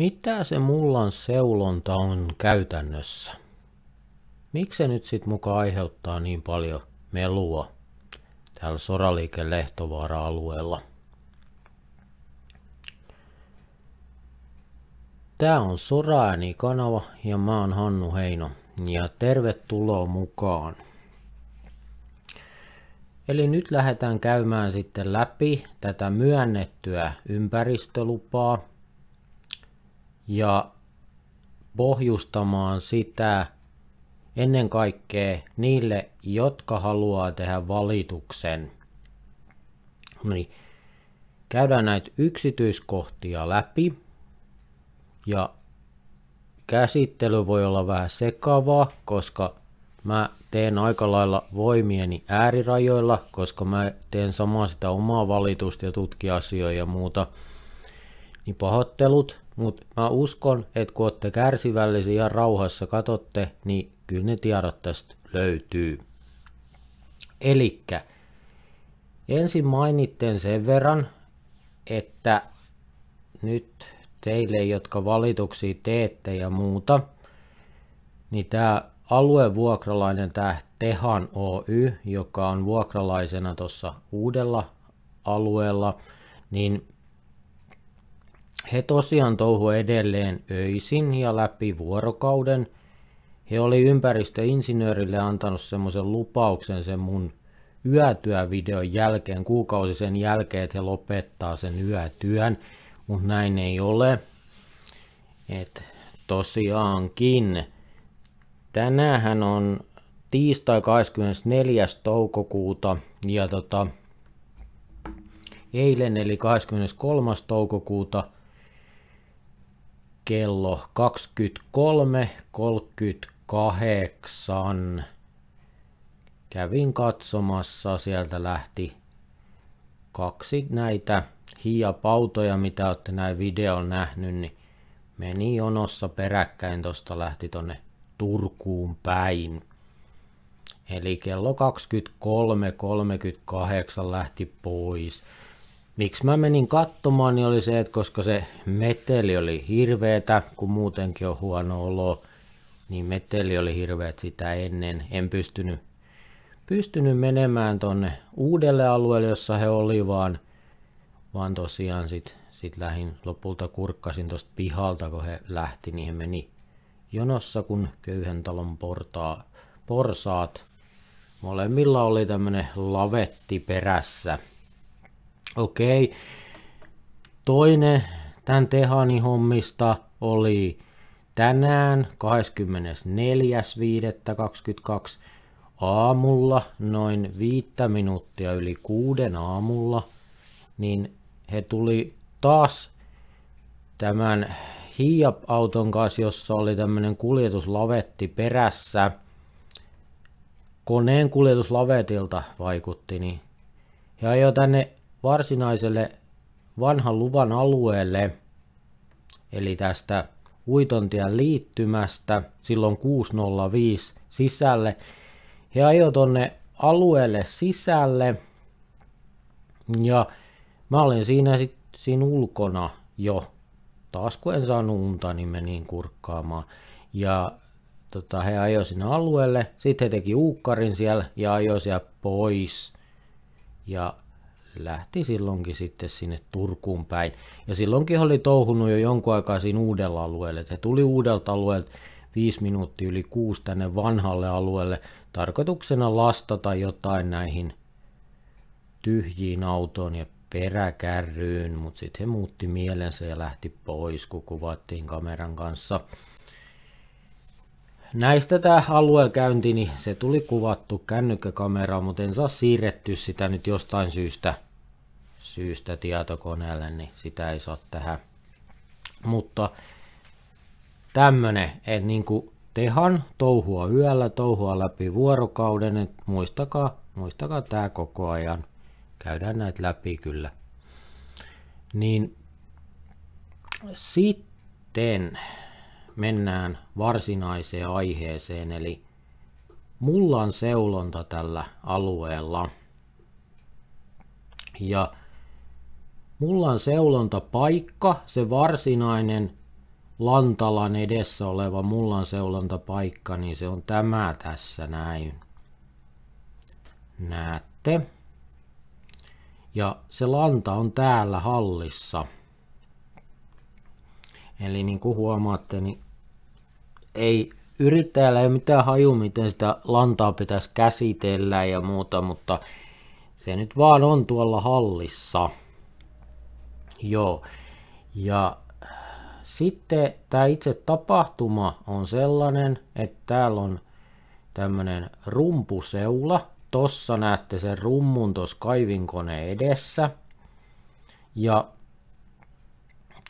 Mitä se mullan seulonta on käytännössä? Miksi se nyt sit muka aiheuttaa niin paljon melua täällä Soraliike Lehtovaara-alueella? Tää on Soraääni-kanava ja mä oon Hannu Heino ja tervetuloa mukaan. Eli nyt lähdetään käymään sitten läpi tätä myönnettyä ympäristölupaa, ja pohjustamaan sitä ennen kaikkea niille, jotka haluaa tehdä valituksen. No niin käydään näitä yksityiskohtia läpi ja käsittely voi olla vähän sekavaa, koska mä teen aika lailla voimieni äärirajoilla, koska mä teen samaa sitä omaa valitusta ja tutkia asioita ja muuta. Niin pahoittelut, mutta mä uskon, että kun olette kärsivällisiä ja rauhassa katotte, niin kyllä ne tiedot tästä löytyy. Eli ensin mainitten sen verran, että nyt teille, jotka valituksia teette ja muuta, niin tämä aluevuokralainen, tämä Tehan Oy, joka on vuokralaisena tuossa uudella alueella, niin he tosiaan touhu edelleen öisin ja läpi vuorokauden. He oli ympäristöinsinöörille antanut semmoisen lupauksen sen mun yötyövideon jälkeen, kuukausi sen jälkeen, että he lopettaa sen yötyön, mutta näin ei ole. Et tosiaankin. Tänään on tiistai 24. toukokuuta ja tota, eilen eli 23. toukokuuta – kello 23.38. Kävin katsomassa, sieltä lähti kaksi näitä hiapautoja, mitä olette näin videon nähnyt, niin meni jonossa peräkkäin, tosta lähti tonne Turkuun päin. Eli kello 23.38 lähti pois miksi mä menin katsomaan, niin oli se, että koska se meteli oli hirveetä, kun muutenkin on huono olo, niin meteli oli hirveet sitä ennen. En pystynyt, pystynyt menemään tonne uudelle alueelle, jossa he oli, vaan, vaan tosiaan sit, sit lähin lopulta kurkkasin tosta pihalta, kun he lähti, niin he meni jonossa kun köyhän talon portaa, porsaat. Molemmilla oli tämmönen lavetti perässä. Okei. Toinen tämän Tehani hommista oli tänään 24.5.22 aamulla, noin viittä minuuttia yli kuuden aamulla, niin he tuli taas tämän Hiap-auton kanssa, jossa oli tämmöinen kuljetuslavetti perässä. Koneen kuljetuslavetilta vaikutti, niin he ajoi tänne varsinaiselle vanhan luvan alueelle, eli tästä Uitontien liittymästä silloin 605 sisälle. He ajoi tonne alueelle sisälle ja mä olin siinä, sit, siinä ulkona jo. Taas kun en saanut unta, niin menin kurkkaamaan. Ja tota, he ajoi sinne alueelle, sitten he teki uukkarin siellä ja ajoi siellä pois. Ja lähti silloinkin sitten sinne Turkuun päin. Ja silloinkin he oli touhunut jo jonkun aikaa siinä uudella alueella. He tuli uudelta alueelta viisi minuuttia yli kuusi tänne vanhalle alueelle tarkoituksena lastata jotain näihin tyhjiin autoon ja peräkärryyn, mutta sitten he muutti mielensä ja lähti pois, kun kuvattiin kameran kanssa näistä tämä aluekäynti, niin se tuli kuvattu kännykkäkameraan, mutta en saa siirretty sitä nyt jostain syystä, syystä tietokoneelle, niin sitä ei saa tähän. Mutta tämmönen, että niin kuin tehan touhua yöllä, touhua läpi vuorokauden, että muistakaa, muistakaa tämä koko ajan. Käydään näitä läpi kyllä. Niin sitten mennään varsinaiseen aiheeseen, eli mullan seulonta tällä alueella. Ja mullan paikka, se varsinainen Lantalan edessä oleva mullan paikka, niin se on tämä tässä näin. Näette. Ja se lanta on täällä hallissa. Eli niin kuin huomaatte, niin ei yrittäjällä ei ole mitään haju, miten sitä lantaa pitäisi käsitellä ja muuta, mutta se nyt vaan on tuolla hallissa. Joo. Ja sitten tämä itse tapahtuma on sellainen, että täällä on tämmöinen rumpuseula. Tossa näette sen rummun tuossa kaivinkoneen edessä. Ja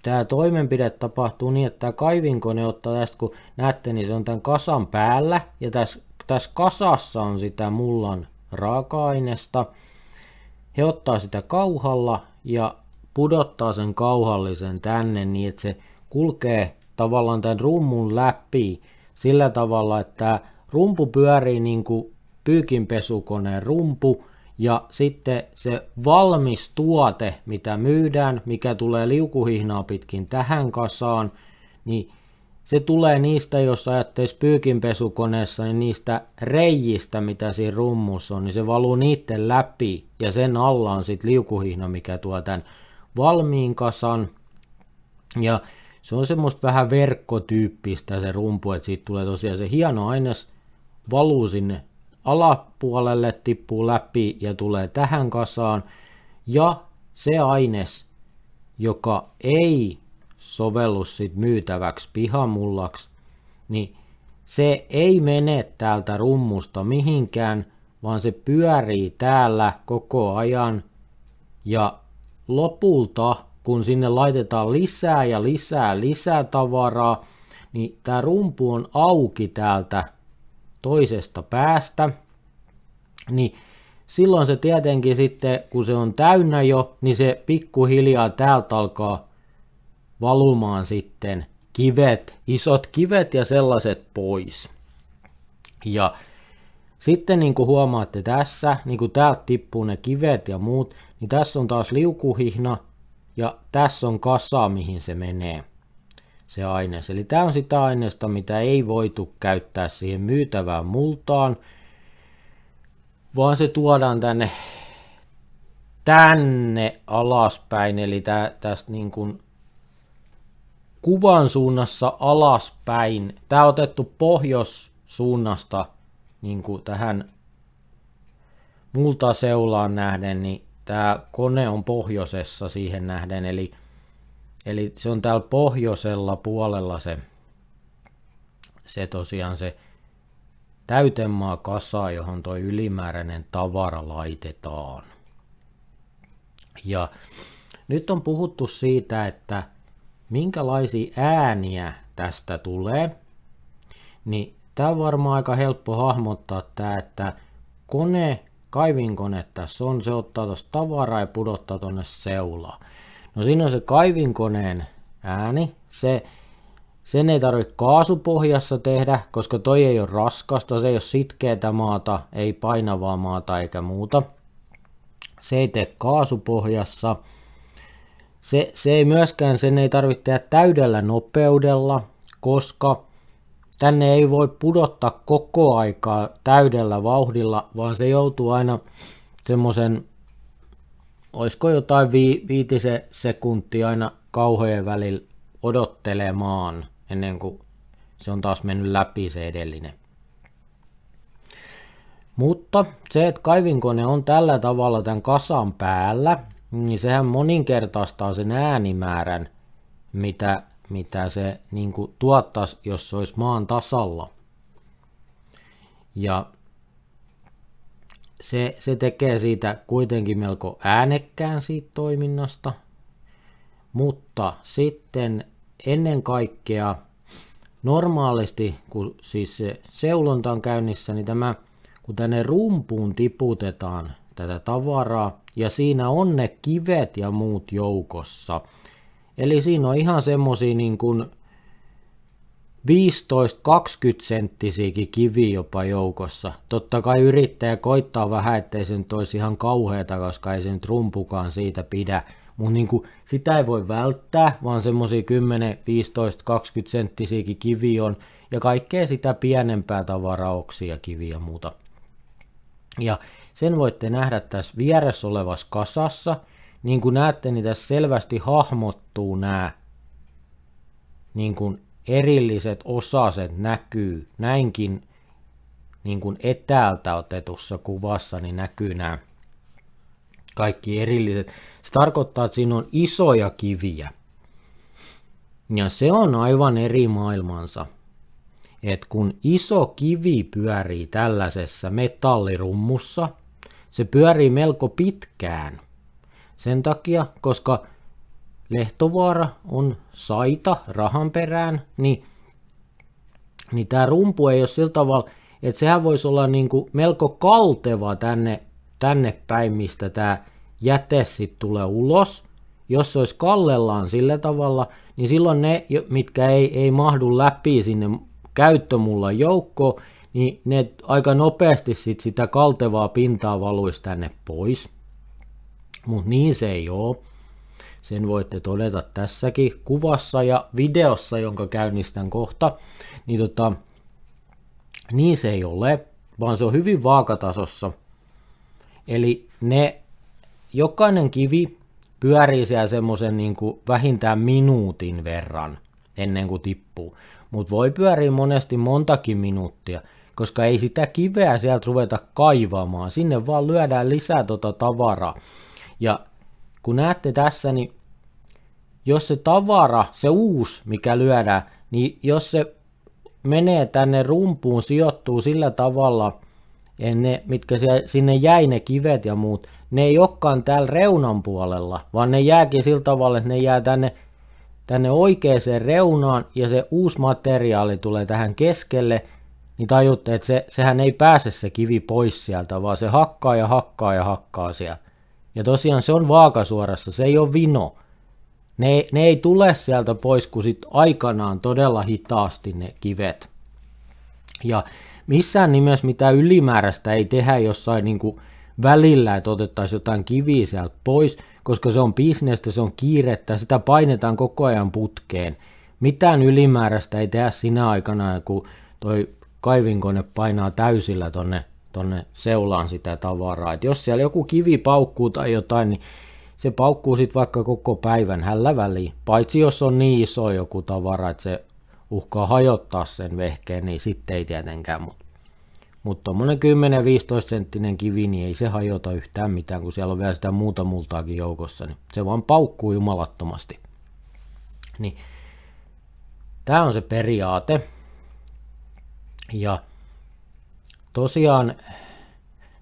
tämä toimenpide tapahtuu niin, että tämä kaivinkone ottaa tästä, kun näette, niin se on tämän kasan päällä, ja tässä, tässä kasassa on sitä mullan raaka-ainesta. He ottaa sitä kauhalla ja pudottaa sen kauhallisen tänne niin, että se kulkee tavallaan tämän rummun läpi sillä tavalla, että tämä rumpu pyörii niin kuin pyykinpesukoneen rumpu, ja sitten se valmis tuote, mitä myydään, mikä tulee liukuhihnaa pitkin tähän kasaan, niin se tulee niistä, jos ajattelisi pyykinpesukoneessa, niin niistä reijistä, mitä siinä rummussa on, niin se valuu niiden läpi ja sen alla on sitten liukuhihna, mikä tuo tämän valmiin kasan. Ja se on semmoista vähän verkkotyyppistä se rumpu, että siitä tulee tosiaan se hieno aines, valuu sinne alapuolelle, tippuu läpi ja tulee tähän kasaan. Ja se aines, joka ei sovellu sit myytäväksi pihamullaksi, niin se ei mene täältä rummusta mihinkään, vaan se pyörii täällä koko ajan. Ja lopulta, kun sinne laitetaan lisää ja lisää lisää tavaraa, niin tämä rumpu on auki täältä toisesta päästä, niin silloin se tietenkin sitten, kun se on täynnä jo, niin se pikkuhiljaa täältä alkaa valumaan sitten kivet, isot kivet ja sellaiset pois. Ja sitten niin kuin huomaatte tässä, niin kuin täältä tippuu ne kivet ja muut, niin tässä on taas liukuhihna ja tässä on kasa, mihin se menee se aines. Eli tämä on sitä aineesta, mitä ei voitu käyttää siihen myytävään multaan, vaan se tuodaan tänne, tänne alaspäin, eli tä, tästä niin kuin kuvan suunnassa alaspäin. Tämä on otettu pohjoissuunnasta niin kuin tähän multaseulaan nähden, niin tämä kone on pohjoisessa siihen nähden, eli Eli se on täällä pohjoisella puolella se, se tosiaan se täytemaa kasa, johon tuo ylimääräinen tavara laitetaan. Ja nyt on puhuttu siitä, että minkälaisia ääniä tästä tulee, niin tämä on varmaan aika helppo hahmottaa tämä, että kone, kaivinkone tässä on, se ottaa tuosta tavaraa ja pudottaa tuonne seulaan. No siinä on se kaivinkoneen ääni. Se, sen ei tarvitse kaasupohjassa tehdä, koska toi ei ole raskasta, se ei ole sitkeätä maata, ei painavaa maata eikä muuta. Se ei tee kaasupohjassa. Se, se ei myöskään, sen ei tarvitse tehdä täydellä nopeudella, koska tänne ei voi pudottaa koko aikaa täydellä vauhdilla, vaan se joutuu aina semmoisen olisiko jotain vi, viitisen sekuntia aina kauhojen välillä odottelemaan ennen kuin se on taas mennyt läpi se edellinen. Mutta se, että kaivinkone on tällä tavalla tämän kasan päällä, niin sehän moninkertaistaa sen äänimäärän, mitä, mitä se niin tuottaisi, jos se olisi maan tasalla. Ja se, se tekee siitä kuitenkin melko äänekkään siitä toiminnasta, mutta sitten ennen kaikkea normaalisti, kun siis se seulonta on käynnissä, niin tämä, kun tänne rumpuun tiputetaan tätä tavaraa, ja siinä on ne kivet ja muut joukossa. Eli siinä on ihan semmosia niin kuin 15-20 senttisiäkin kivi jopa joukossa. Totta kai yrittäjä koittaa vähän, ettei sen toisi ihan kauheata, koska ei sen trumpukaan siitä pidä. Mutta niinku, sitä ei voi välttää, vaan semmosia 10, 15, 20 senttisiäkin kivi on ja kaikkea sitä pienempää tavaraa, oksia, kiviä ja muuta. Ja sen voitte nähdä tässä vieressä olevassa kasassa. Niin kuin näette, niin tässä selvästi hahmottuu nämä niin kuin erilliset osaset näkyy näinkin niin kuin etäältä otetussa kuvassa, niin näkyy nämä kaikki erilliset. Se tarkoittaa, että siinä on isoja kiviä. Ja se on aivan eri maailmansa. Et kun iso kivi pyörii tällaisessa metallirummussa, se pyörii melko pitkään. Sen takia, koska Lehtovaara on saita rahan perään, niin, niin tämä rumpu ei ole sillä tavalla, että sehän voisi olla niin kuin melko kalteva tänne, tänne päin, mistä tämä jäte sitten tulee ulos. Jos se olisi kallellaan sillä tavalla, niin silloin ne, mitkä ei, ei mahdu läpi sinne käyttömulla joukkoon, niin ne aika nopeasti sit sitä kaltevaa pintaa valuisi tänne pois. Mutta niin se ei ole. Sen voitte todeta tässäkin kuvassa ja videossa, jonka käynnistän kohta. Niin, tota, niin se ei ole, vaan se on hyvin vaakatasossa. Eli ne, jokainen kivi pyörii siellä semmoisen niin kuin vähintään minuutin verran ennen kuin tippuu. Mutta voi pyöriä monesti montakin minuuttia, koska ei sitä kiveä sieltä ruveta kaivamaan. Sinne vaan lyödään lisää tota tavaraa. Ja kun näette tässä, niin jos se tavara, se uusi, mikä lyödään, niin jos se menee tänne rumpuun, sijoittuu sillä tavalla, ne, mitkä siellä, sinne jäi ne kivet ja muut, ne ei olekaan täällä reunan puolella, vaan ne jääkin sillä tavalla, että ne jää tänne, tänne oikeaan reunaan ja se uusi materiaali tulee tähän keskelle, niin tajutte, että se, sehän ei pääse se kivi pois sieltä, vaan se hakkaa ja hakkaa ja hakkaa siellä. Ja tosiaan se on vaakasuorassa, se ei ole vino. Ne, ne ei tule sieltä pois, kun sit aikanaan todella hitaasti ne kivet. Ja missään nimessä mitä ylimääräistä ei tehdä jossain niin kuin välillä, että otettaisiin jotain kiviä sieltä pois, koska se on bisnestä, se on kiirettä, sitä painetaan koko ajan putkeen. Mitään ylimääräistä ei tehdä sinä aikana, kun toi kaivinkone painaa täysillä tonne tonne seulaan sitä tavaraa. Et jos siellä joku kivi paukkuu tai jotain, niin se paukkuu sitten vaikka koko päivän hällä väliin. Paitsi jos on niin iso joku tavara, että se uhkaa hajottaa sen vehkeen, niin sitten ei tietenkään. Mutta mut tuommoinen 10-15 senttinen kivi, niin ei se hajota yhtään mitään, kun siellä on vielä sitä muuta multaakin joukossa. Niin se vaan paukkuu jumalattomasti. Niin. Tämä on se periaate. Ja tosiaan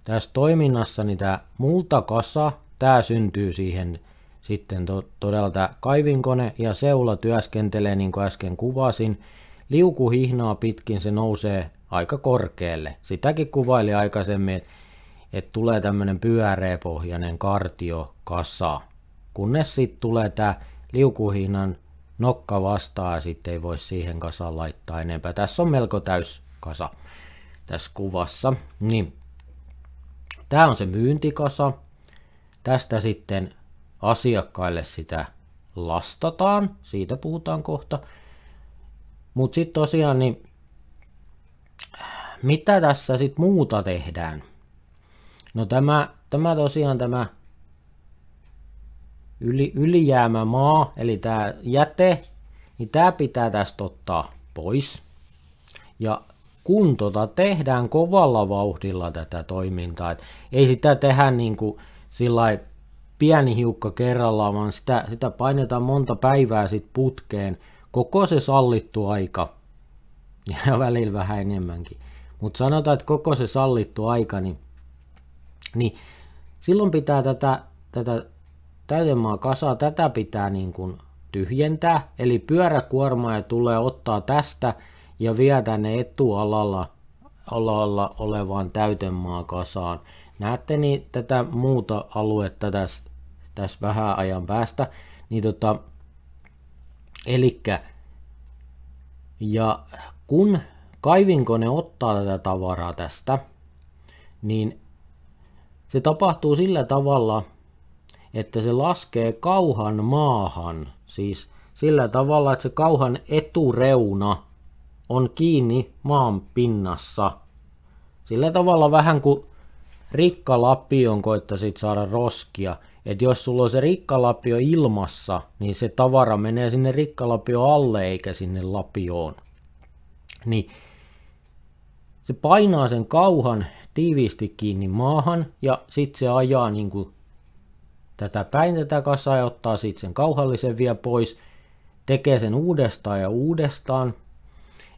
tässä toiminnassa niin tämä multakasa, tämä syntyy siihen sitten to, todella tämä kaivinkone ja seula työskentelee niin kuin äsken kuvasin. Liukuhihnaa pitkin se nousee aika korkealle. Sitäkin kuvaili aikaisemmin, että et tulee tämmöinen pyöreäpohjainen kartiokasa, kunnes sitten tulee tämä liukuhihnan nokka vastaan ja sitten ei voi siihen kasaan laittaa enempää. Tässä on melko täys kasa tässä kuvassa, niin tämä on se myyntikasa. Tästä sitten asiakkaille sitä lastataan, siitä puhutaan kohta. Mutta sitten tosiaan, niin mitä tässä sitten muuta tehdään? No tämä, tämä tosiaan tämä yli, ylijäämä maa, eli tämä jäte, niin tämä pitää tästä ottaa pois. Ja kun tota tehdään kovalla vauhdilla tätä toimintaa, et ei sitä tehdä niin kuin sillä pieni hiukka kerrallaan, vaan sitä, sitä painetaan monta päivää sit putkeen, koko se sallittu aika, ja välillä vähän enemmänkin, mutta sanotaan, että koko se sallittu aika, niin, niin silloin pitää tätä, tätä täytemaa kasaa, tätä pitää niin kuin tyhjentää, eli pyöräkuormaa ja tulee ottaa tästä, ja vie tänne etualalla alalla olevaan kasaan. Näette niin tätä muuta aluetta tässä, tässä vähän ajan päästä. Niin tota, elikkä, ja kun kaivinkone ottaa tätä tavaraa tästä, niin se tapahtuu sillä tavalla, että se laskee kauhan maahan, siis sillä tavalla, että se kauhan etureuna on kiinni maan pinnassa. Sillä tavalla vähän kuin rikkalapion koittaisit saada roskia. Että jos sulla on se rikkalapio ilmassa, niin se tavara menee sinne rikkalapio alle eikä sinne lapioon. Niin se painaa sen kauhan tiiviisti kiinni maahan ja sitten se ajaa niin kuin tätä päin tätä kasaa ja ottaa sitten sen kauhallisen vielä pois, tekee sen uudestaan ja uudestaan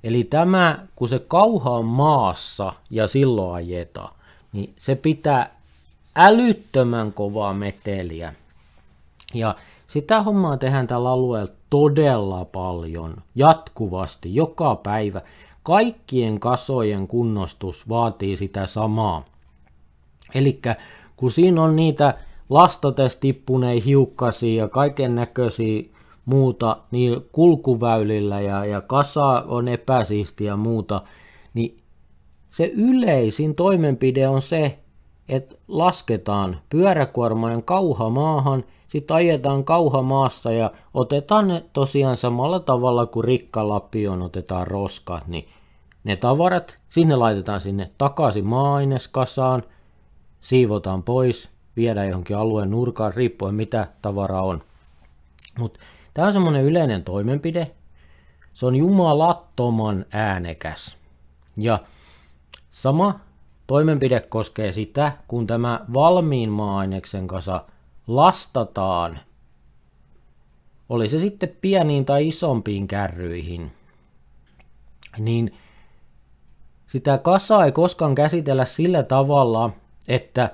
Eli tämä, kun se kauha on maassa ja silloin ajetaan, niin se pitää älyttömän kovaa meteliä. Ja sitä hommaa tehdään tällä alueella todella paljon, jatkuvasti, joka päivä. Kaikkien kasojen kunnostus vaatii sitä samaa. Eli kun siinä on niitä lastotestippuneita hiukkasia ja kaiken näköisiä muuta niin kulkuväylillä ja, ja kasa on epäsiistiä ja muuta, niin se yleisin toimenpide on se, että lasketaan pyöräkuormaajan kauha maahan, sitten ajetaan kauha maassa ja otetaan ne tosiaan samalla tavalla kuin rikkalapioon otetaan roskat, niin ne tavarat, sinne laitetaan sinne takaisin maaineskasaan, siivotaan pois, viedään johonkin alueen nurkaan, riippuen mitä tavara on. Mutta Tämä on semmoinen yleinen toimenpide. Se on jumalattoman äänekäs. Ja sama toimenpide koskee sitä, kun tämä valmiin maa-aineksen kasa lastataan. Oli se sitten pieniin tai isompiin kärryihin. Niin sitä kasaa ei koskaan käsitellä sillä tavalla, että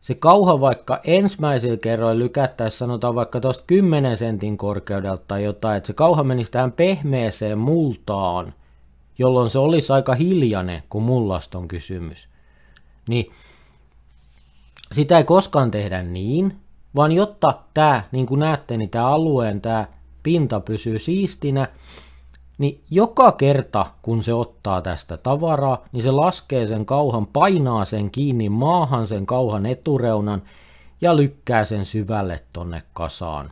se kauha vaikka ensimmäisellä kerroilla lykättäisiin sanotaan vaikka tuosta 10 sentin korkeudelta tai jotain, että se kauha menisi tähän pehmeeseen multaan, jolloin se olisi aika hiljainen, kun mullasta on kysymys. Niin sitä ei koskaan tehdä niin, vaan jotta tämä, niin kuin näette, niin tämä alueen tämä pinta pysyy siistinä, niin joka kerta kun se ottaa tästä tavaraa, niin se laskee sen kauhan, painaa sen kiinni maahan sen kauhan etureunan ja lykkää sen syvälle tonne kasaan.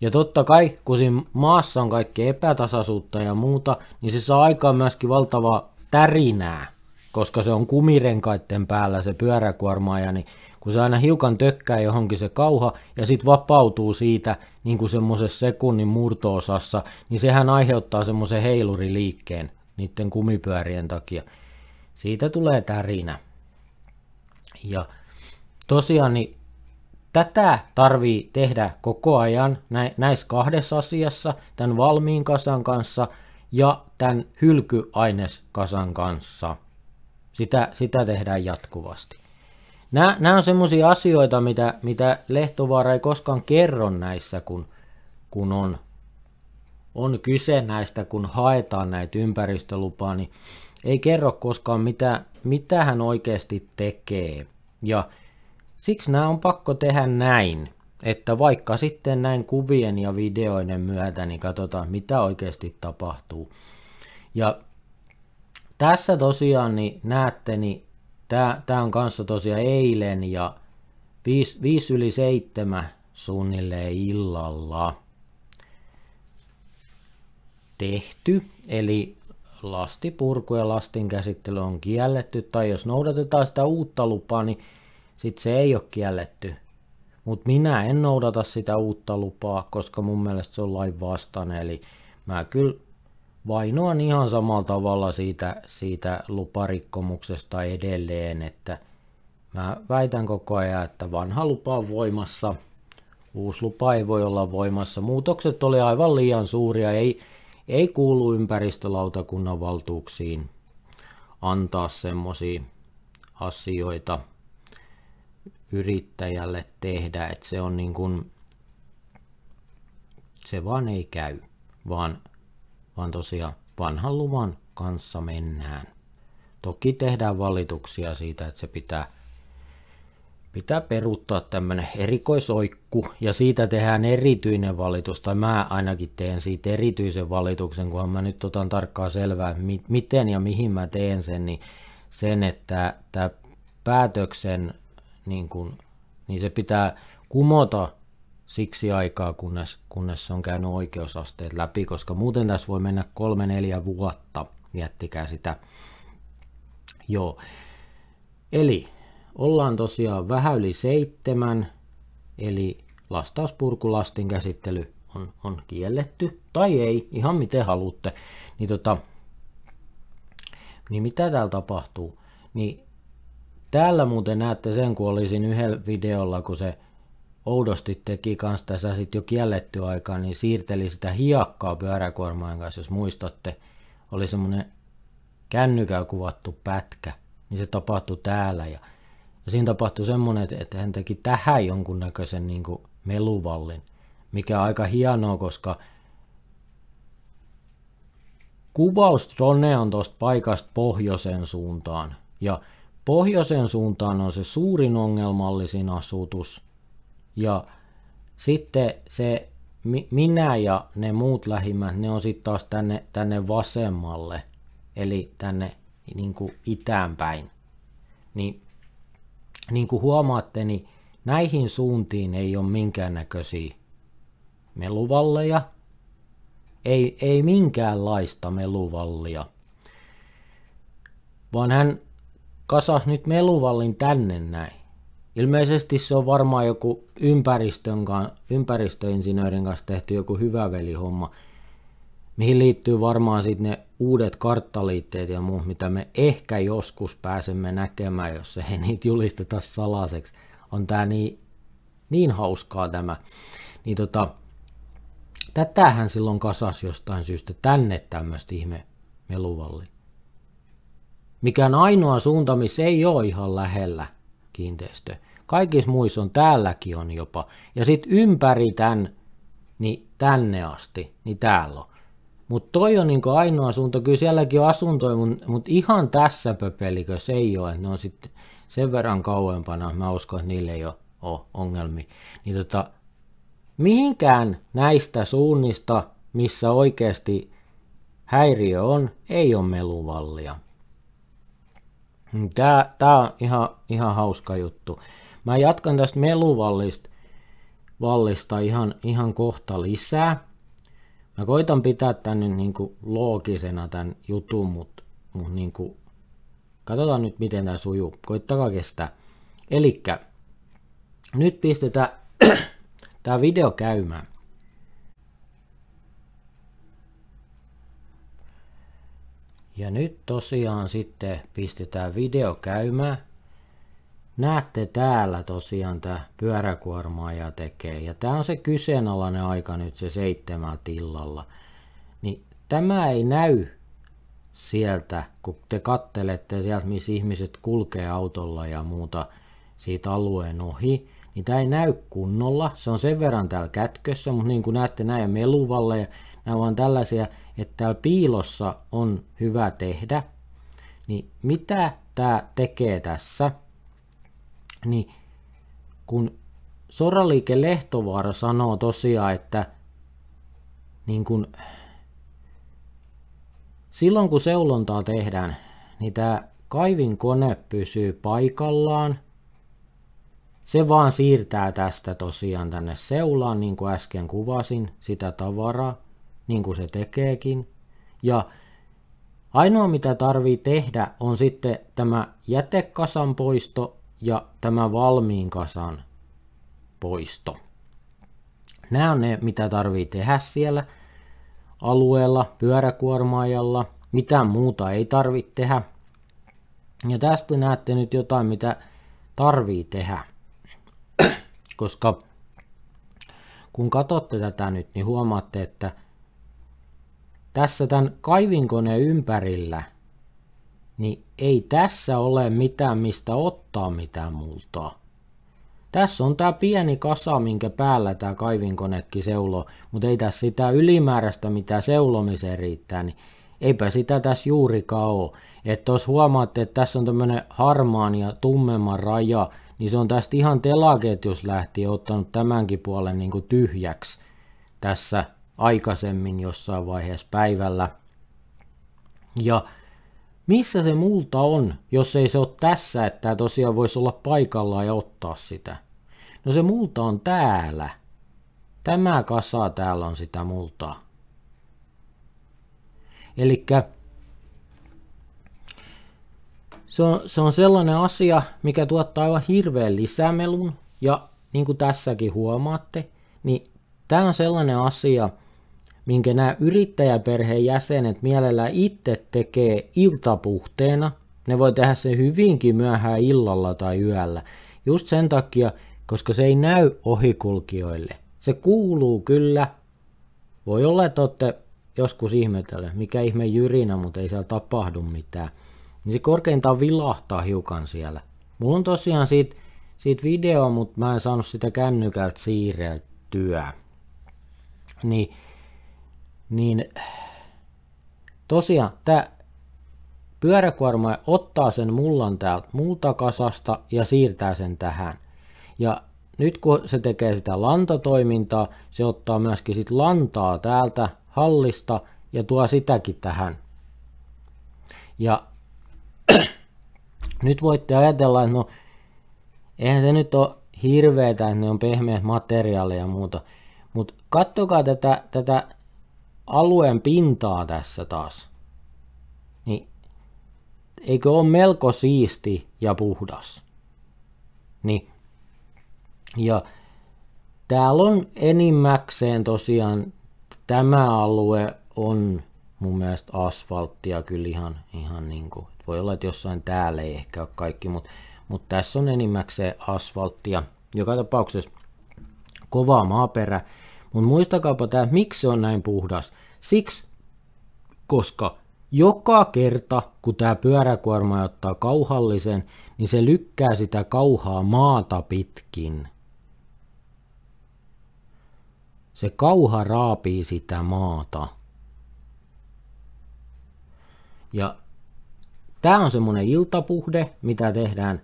Ja totta kai, kun siinä maassa on kaikki epätasaisuutta ja muuta, niin se saa aikaan myöskin valtavaa tärinää, koska se on kumirenkaiden päällä se pyöräkuormaaja, niin kun se aina hiukan tökkää johonkin se kauha ja sitten vapautuu siitä niin kuin semmoisessa sekunnin murtoosassa, niin sehän aiheuttaa semmoisen heiluriliikkeen niiden kumipyörien takia. Siitä tulee tärinä. Ja tosiaan niin tätä tarvii tehdä koko ajan näissä kahdessa asiassa, tämän valmiin kasan kanssa ja tämän hylkyaineskasan kanssa. Sitä, sitä tehdään jatkuvasti. Nämä, nämä on semmoisia asioita, mitä, mitä Lehtovaara ei koskaan kerro näissä, kun, kun on, on kyse näistä, kun haetaan näitä ympäristölupaa, niin ei kerro koskaan, mitä, mitä hän oikeasti tekee. Ja siksi nämä on pakko tehdä näin, että vaikka sitten näin kuvien ja videoiden myötä, niin katsotaan, mitä oikeasti tapahtuu. Ja tässä tosiaan niin näette, niin Tää, tää on kanssa tosiaan eilen ja 5, 5 yli 7 suunnilleen illalla tehty. Eli lastipurku ja lastin käsittely on kielletty. Tai jos noudatetaan sitä uutta lupaa, niin sit se ei ole kielletty. Mutta minä en noudata sitä uutta lupaa, koska mun mielestä se on lain vastainen. Eli mä kyllä vainoan ihan samalla tavalla siitä, siitä luparikkomuksesta edelleen, että mä väitän koko ajan, että vanha lupa on voimassa, uusi lupa ei voi olla voimassa. Muutokset oli aivan liian suuria, ei, ei kuulu ympäristölautakunnan valtuuksiin antaa semmoisia asioita yrittäjälle tehdä, että se on niin kuin, se vaan ei käy, vaan vaan tosiaan vanhan luvan kanssa mennään. Toki tehdään valituksia siitä, että se pitää, pitää peruuttaa tämmöinen erikoisoikku ja siitä tehdään erityinen valitus, tai mä ainakin teen siitä erityisen valituksen, kunhan mä nyt otan tarkkaa selvää, mi- miten ja mihin mä teen sen, niin sen, että tämä päätöksen niin, kun, niin se pitää kumota siksi aikaa, kunnes, kunnes on käynyt oikeusasteet läpi, koska muuten tässä voi mennä kolme neljä vuotta, miettikää sitä. Joo, eli ollaan tosiaan vähän yli seitsemän, eli lastauspurku, lastin käsittely on, on kielletty, tai ei, ihan miten haluatte, niin, tota, niin mitä täällä tapahtuu? Niin täällä muuten näette sen, kun olisin yhdellä videolla, kun se oudosti teki kanssa tässä sitten jo kielletty aikaa, niin siirteli sitä hiekkaa pyöräkuormaan kanssa, jos muistatte. Oli semmoinen kännykällä kuvattu pätkä, niin se tapahtui täällä. Ja, ja siinä tapahtui semmoinen, että hän teki tähän jonkunnäköisen niin kuin meluvallin, mikä on aika hienoa, koska kuvaustrone on tuosta paikasta pohjoisen suuntaan. Ja pohjoisen suuntaan on se suurin ongelmallisin asutus – ja sitten se minä ja ne muut lähimmät, ne on sitten taas tänne, tänne vasemmalle, eli tänne niin kuin itäänpäin. Niin, niin kuin huomaatte, niin näihin suuntiin ei ole minkäännäköisiä meluvalleja, ei, ei minkäänlaista meluvallia, vaan hän kasas nyt meluvallin tänne näin. Ilmeisesti se on varmaan joku ympäristön kan, ympäristöinsinöörin kanssa tehty joku hyvä velihomma, mihin liittyy varmaan sitten ne uudet karttaliitteet ja muut, mitä me ehkä joskus pääsemme näkemään, jos ei niitä julisteta salaseksi. On tää niin, niin hauskaa tämä. Niin tota, tätähän silloin kasas jostain syystä tänne tämmöistä ihme meluvalli. Mikään ainoa suunta, missä ei ole ihan lähellä kiinteistö. Kaikissa muissa on, täälläkin on jopa. Ja sitten ympäri tämän, niin tänne asti, niin täällä on. Mutta toi on niinku ainoa asunto, kyllä sielläkin on asuntoja, mutta mut ihan tässä se ei ole, että ne on sitten sen verran kauempana, mä uskon, että niille ei ole, ongelmia. Niin tota, mihinkään näistä suunnista, missä oikeasti häiriö on, ei ole meluvallia. Tää, tää on ihan, ihan hauska juttu. Mä jatkan tästä meluvallista vallista ihan, ihan kohta lisää. Mä koitan pitää tän nyt kuin niinku loogisena tän jutun, mutta mut niinku, katsotaan nyt miten tämä sujuu. Koittakaa kestää. Elikkä nyt pistetään tämä video käymään. Ja nyt tosiaan sitten pistetään video käymään näette täällä tosiaan tämä pyöräkuormaaja tekee. Ja tämä on se kyseenalainen aika nyt se seitsemän tilalla. Niin tämä ei näy sieltä, kun te kattelette sieltä, missä ihmiset kulkee autolla ja muuta siitä alueen ohi, niin tämä ei näy kunnolla. Se on sen verran täällä kätkössä, mutta niin kuin näette, näin meluvalle ja nämä on tällaisia, että täällä piilossa on hyvä tehdä. Niin mitä tämä tekee tässä? niin kun Soraliike Lehtovaara sanoo tosiaan, että niin kun, silloin kun seulontaa tehdään, niin tämä kaivin kone pysyy paikallaan. Se vaan siirtää tästä tosiaan tänne seulaan, niin kuin äsken kuvasin, sitä tavaraa, niin kuin se tekeekin. Ja ainoa mitä tarvii tehdä on sitten tämä jätekasan poisto ja tämä valmiin kasan poisto. Nämä on ne, mitä tarvii tehdä siellä alueella, pyöräkuormaajalla. Mitään muuta ei tarvitse tehdä. Ja tästä näette nyt jotain, mitä tarvii tehdä. Koska kun katsotte tätä nyt, niin huomaatte, että tässä tämän kaivinkoneen ympärillä – niin ei tässä ole mitään mistä ottaa mitään multa. Tässä on tämä pieni kasa, minkä päällä tämä kaivinkonekin seulo, mutta ei tässä sitä ylimääräistä, mitä seulomiseen riittää, niin eipä sitä tässä juurikaan ole. Että jos huomaatte, että tässä on tämmöinen harmaan ja tummemman raja, niin se on tästä ihan telaketjus lähti, ottanut tämänkin puolen niin kuin tyhjäksi tässä aikaisemmin jossain vaiheessa päivällä. Ja missä se multa on, jos ei se ole tässä, että tämä tosiaan voisi olla paikallaan ja ottaa sitä? No se multa on täällä. Tämä kasa täällä on sitä multaa. Eli se on, se on sellainen asia, mikä tuottaa aivan hirveän lisämelun. Ja niin kuin tässäkin huomaatte, niin tämä on sellainen asia, minkä nämä yrittäjäperheen jäsenet mielellään itse tekee iltapuhteena. Ne voi tehdä sen hyvinkin myöhään illalla tai yöllä. Just sen takia, koska se ei näy ohikulkijoille. Se kuuluu kyllä. Voi olla, että olette joskus ihmetelleet, mikä ihme jyrinä, mutta ei siellä tapahdu mitään. Niin se korkeintaan vilahtaa hiukan siellä. Mulla on tosiaan siitä, siitä video, mutta mä en saanut sitä kännykältä siirreltyä. Niin niin tosiaan tämä pyöräkuorma ottaa sen mullan täältä muulta kasasta ja siirtää sen tähän. Ja nyt kun se tekee sitä lantatoimintaa, se ottaa myöskin sit lantaa täältä hallista ja tuo sitäkin tähän. Ja nyt voitte ajatella, että no eihän se nyt ole hirveetä, että ne on pehmeät materiaaleja ja muuta. Mutta kattokaa tätä, tätä alueen pintaa tässä taas, niin eikö ole melko siisti ja puhdas? Niin. Ja täällä on enimmäkseen tosiaan tämä alue on mun mielestä asfalttia kyllä ihan, ihan niin kuin, voi olla, että jossain täällä ei ehkä ole kaikki, mutta, mutta tässä on enimmäkseen asfalttia. Joka tapauksessa kova maaperä mutta muistakaapa tämä, miksi se on näin puhdas. Siksi, koska joka kerta, kun tämä pyöräkuorma ottaa kauhallisen, niin se lykkää sitä kauhaa maata pitkin. Se kauha raapii sitä maata. Ja tämä on semmoinen iltapuhde, mitä tehdään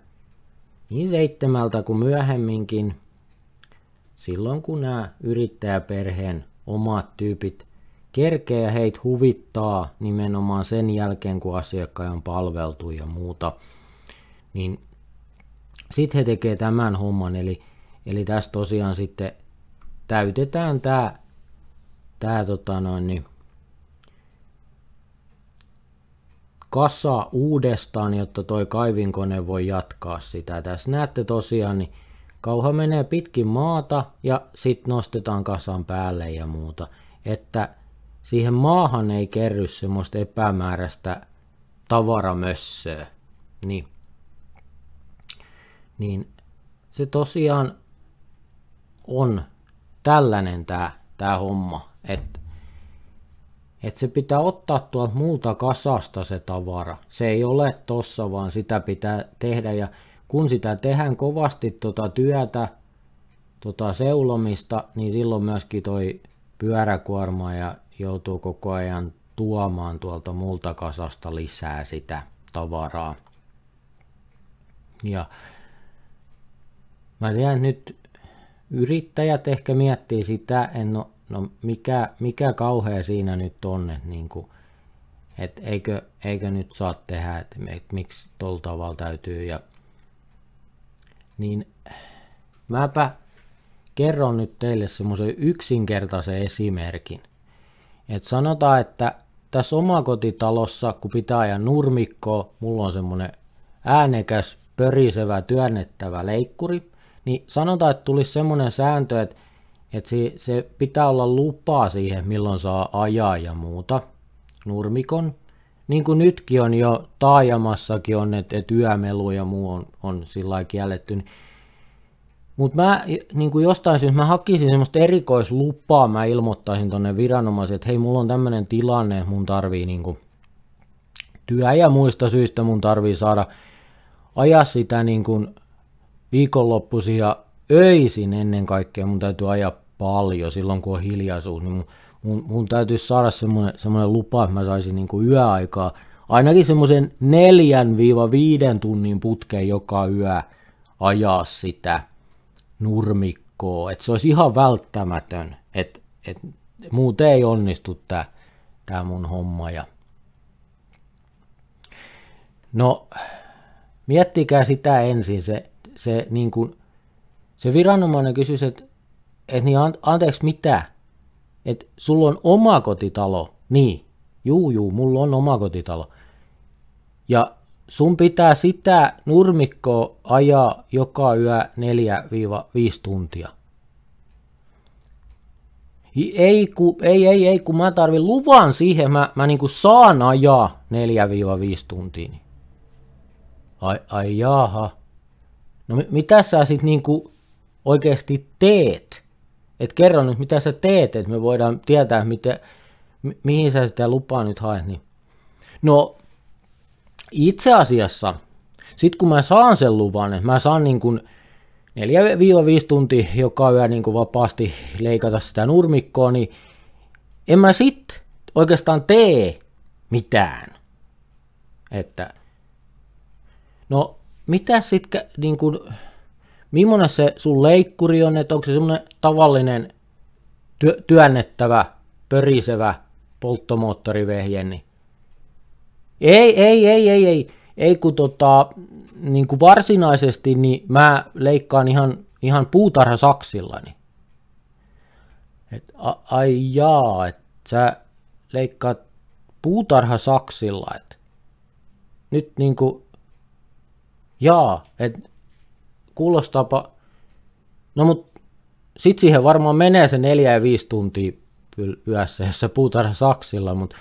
niin seitsemältä kuin myöhemminkin silloin kun nämä yrittäjäperheen omat tyypit kerkee ja heitä huvittaa nimenomaan sen jälkeen, kun asiakkaan on palveltu ja muuta, niin sitten he tekee tämän homman, eli, eli tässä tosiaan sitten täytetään tämä tämä tota noin, niin, uudestaan, jotta toi kaivinkone voi jatkaa sitä. Tässä näette tosiaan, niin Kauha menee pitkin maata ja sitten nostetaan kasan päälle ja muuta. Että siihen maahan ei kerry semmoista epämääräistä tavaramössöä. Niin. niin se tosiaan on tällainen tämä tää homma. Että et se pitää ottaa tuolta muulta kasasta se tavara. Se ei ole tossa, vaan sitä pitää tehdä. Ja kun sitä tehdään kovasti tuota työtä, tuota seulomista, niin silloin myöskin toi pyöräkuorma ja joutuu koko ajan tuomaan tuolta multakasasta lisää sitä tavaraa. Ja mä tiedän nyt yrittäjät ehkä miettii sitä, en no, no mikä, mikä kauhea siinä nyt on, että niin kuin, et eikö, eikö nyt saa tehdä, että et miksi tuolla tavalla täytyy ja niin mäpä kerron nyt teille semmoisen yksinkertaisen esimerkin. Et sanotaan, että tässä omakotitalossa, kun pitää ajaa nurmikkoa, mulla on semmoinen äänekäs, pörisevä, työnnettävä leikkuri, niin sanotaan, että tulisi semmoinen sääntö, että, että se, se pitää olla lupaa siihen, milloin saa ajaa ja muuta nurmikon niin kuin nytkin on jo taajamassakin on, että et yömelu ja muu on, on sillä lailla kielletty, niin- mutta mä niin kuin jostain syystä mä hakisin semmoista erikoislupaa, mä ilmoittaisin tuonne viranomaisille, että hei, mulla on tämmöinen tilanne, mun tarvii niin kuin, työ ja muista syistä mun tarvii saada ajaa sitä niin kuin, viikonloppuisin ja öisin ennen kaikkea, mun täytyy ajaa paljon silloin kun on hiljaisuus, niin mun mun, mun täytyisi saada semmoinen, semmoinen lupa, että mä saisin niin kuin yöaikaa, ainakin semmoisen 4-5 tunnin putkeen joka yö ajaa sitä nurmikkoa, että se olisi ihan välttämätön, että et, muuten ei onnistu tämä tää mun homma. Ja... No, miettikää sitä ensin, se, se, niin kun, se viranomainen kysyisi, että et niin anteeksi mitä, että sulla on oma kotitalo, niin, juu, juu, mulla on oma kotitalo. Ja sun pitää sitä nurmikkoa ajaa joka yö 4-5 tuntia. Ei, ku, ei, ei, ei, kun mä tarvin luvan siihen, mä, mä niin saan ajaa 4-5 tuntia. Niin. Ai, ai jaha. No mitä sä sit niin oikeasti teet? Et kerro nyt, mitä sä teet, että me voidaan tietää, mitä, mi- mihin sä sitä lupaa nyt haet. Niin. No, itse asiassa, sit kun mä saan sen luvan, että mä saan niin kuin 4-5 tuntia joka yö niin kuin vapaasti leikata sitä nurmikkoa, niin en mä sit oikeastaan tee mitään. Että, no, mitä sitten niin kuin millainen se sun leikkuri on, että onko se semmoinen tavallinen työ, työnnettävä, pörisevä polttomoottorivehje, niin ei, ei, ei, ei, ei, ei kun tota, niin kuin varsinaisesti, niin mä leikkaan ihan, ihan puutarhasaksillani. Et, a, ai jaa, että sä leikkaat puutarhasaksilla, et nyt niin kuin, jaa, että kuulostaapa, no mut sit siihen varmaan menee se neljä ja viisi tuntia yössä, jos se puutarha saksilla, mut,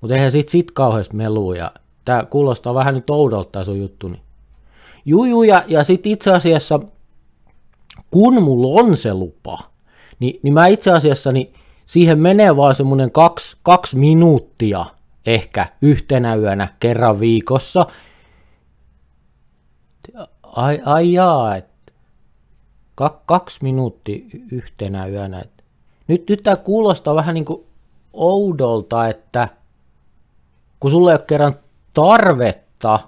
mut eihän sit sit kauheasti melua ja tää kuulostaa vähän nyt oudolta tää sun juttuni. Niin. Juju ja, ja sit itse asiassa, kun mulla on se lupa, niin, niin mä itse asiassa, niin siihen menee vaan semmonen kaksi, kaksi minuuttia ehkä yhtenä yönä kerran viikossa – Ai, ai jaa, että kaksi minuuttia yhtenä yönä. Et nyt, nyt tämä kuulostaa vähän niin kuin oudolta, että kun sulle ei ole kerran tarvetta,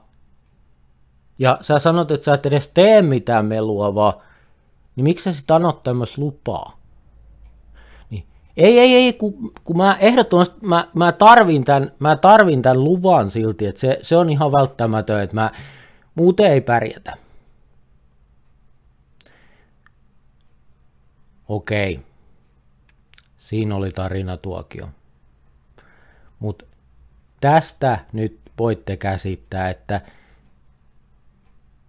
ja sä sanot, että sä et edes tee mitään melua, vaan niin miksi sä sit anot tämmöistä lupaa? Niin. Ei, ei, ei, kun, kun mä ehdottomasti, mä, mä, tarvin tämän, mä tarvin tämän luvan silti, että se, se on ihan välttämätön, että mä, muuten ei pärjätä. Okei, siinä oli tarina tuokio. Mutta tästä nyt voitte käsittää, että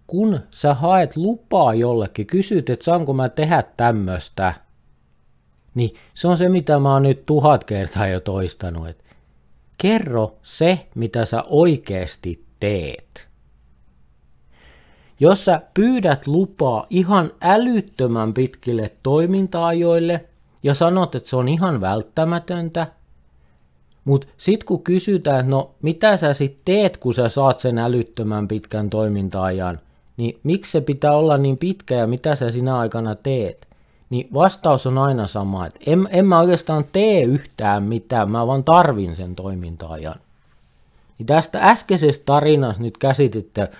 kun sä haet lupaa jollekin, kysyt, että saanko mä tehdä tämmöstä, niin se on se, mitä mä oon nyt tuhat kertaa jo toistanut, kerro se, mitä sä oikeasti teet jos sä pyydät lupaa ihan älyttömän pitkille toimintaajoille ja sanot, että se on ihan välttämätöntä, mutta sitten kun kysytään, että no mitä sä sitten teet, kun sä saat sen älyttömän pitkän toimintaajan, niin miksi se pitää olla niin pitkä ja mitä sä sinä aikana teet? Niin vastaus on aina sama, että en, en mä oikeastaan tee yhtään mitään, mä vaan tarvin sen toimintaajan. Niin tästä äskeisestä tarinasta nyt käsititte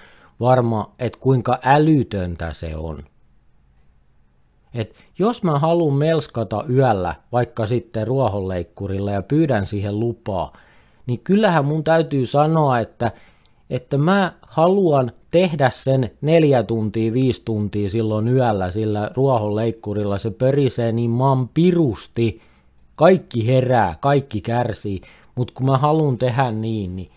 varma, että kuinka älytöntä se on. Et jos mä haluan melskata yöllä vaikka sitten ruohonleikkurilla ja pyydän siihen lupaa, niin kyllähän mun täytyy sanoa, että, että mä haluan tehdä sen neljä tuntia, viisi tuntia silloin yöllä, sillä ruohonleikkurilla se pörisee niin maan pirusti. Kaikki herää, kaikki kärsii, mutta kun mä haluan tehdä niin, niin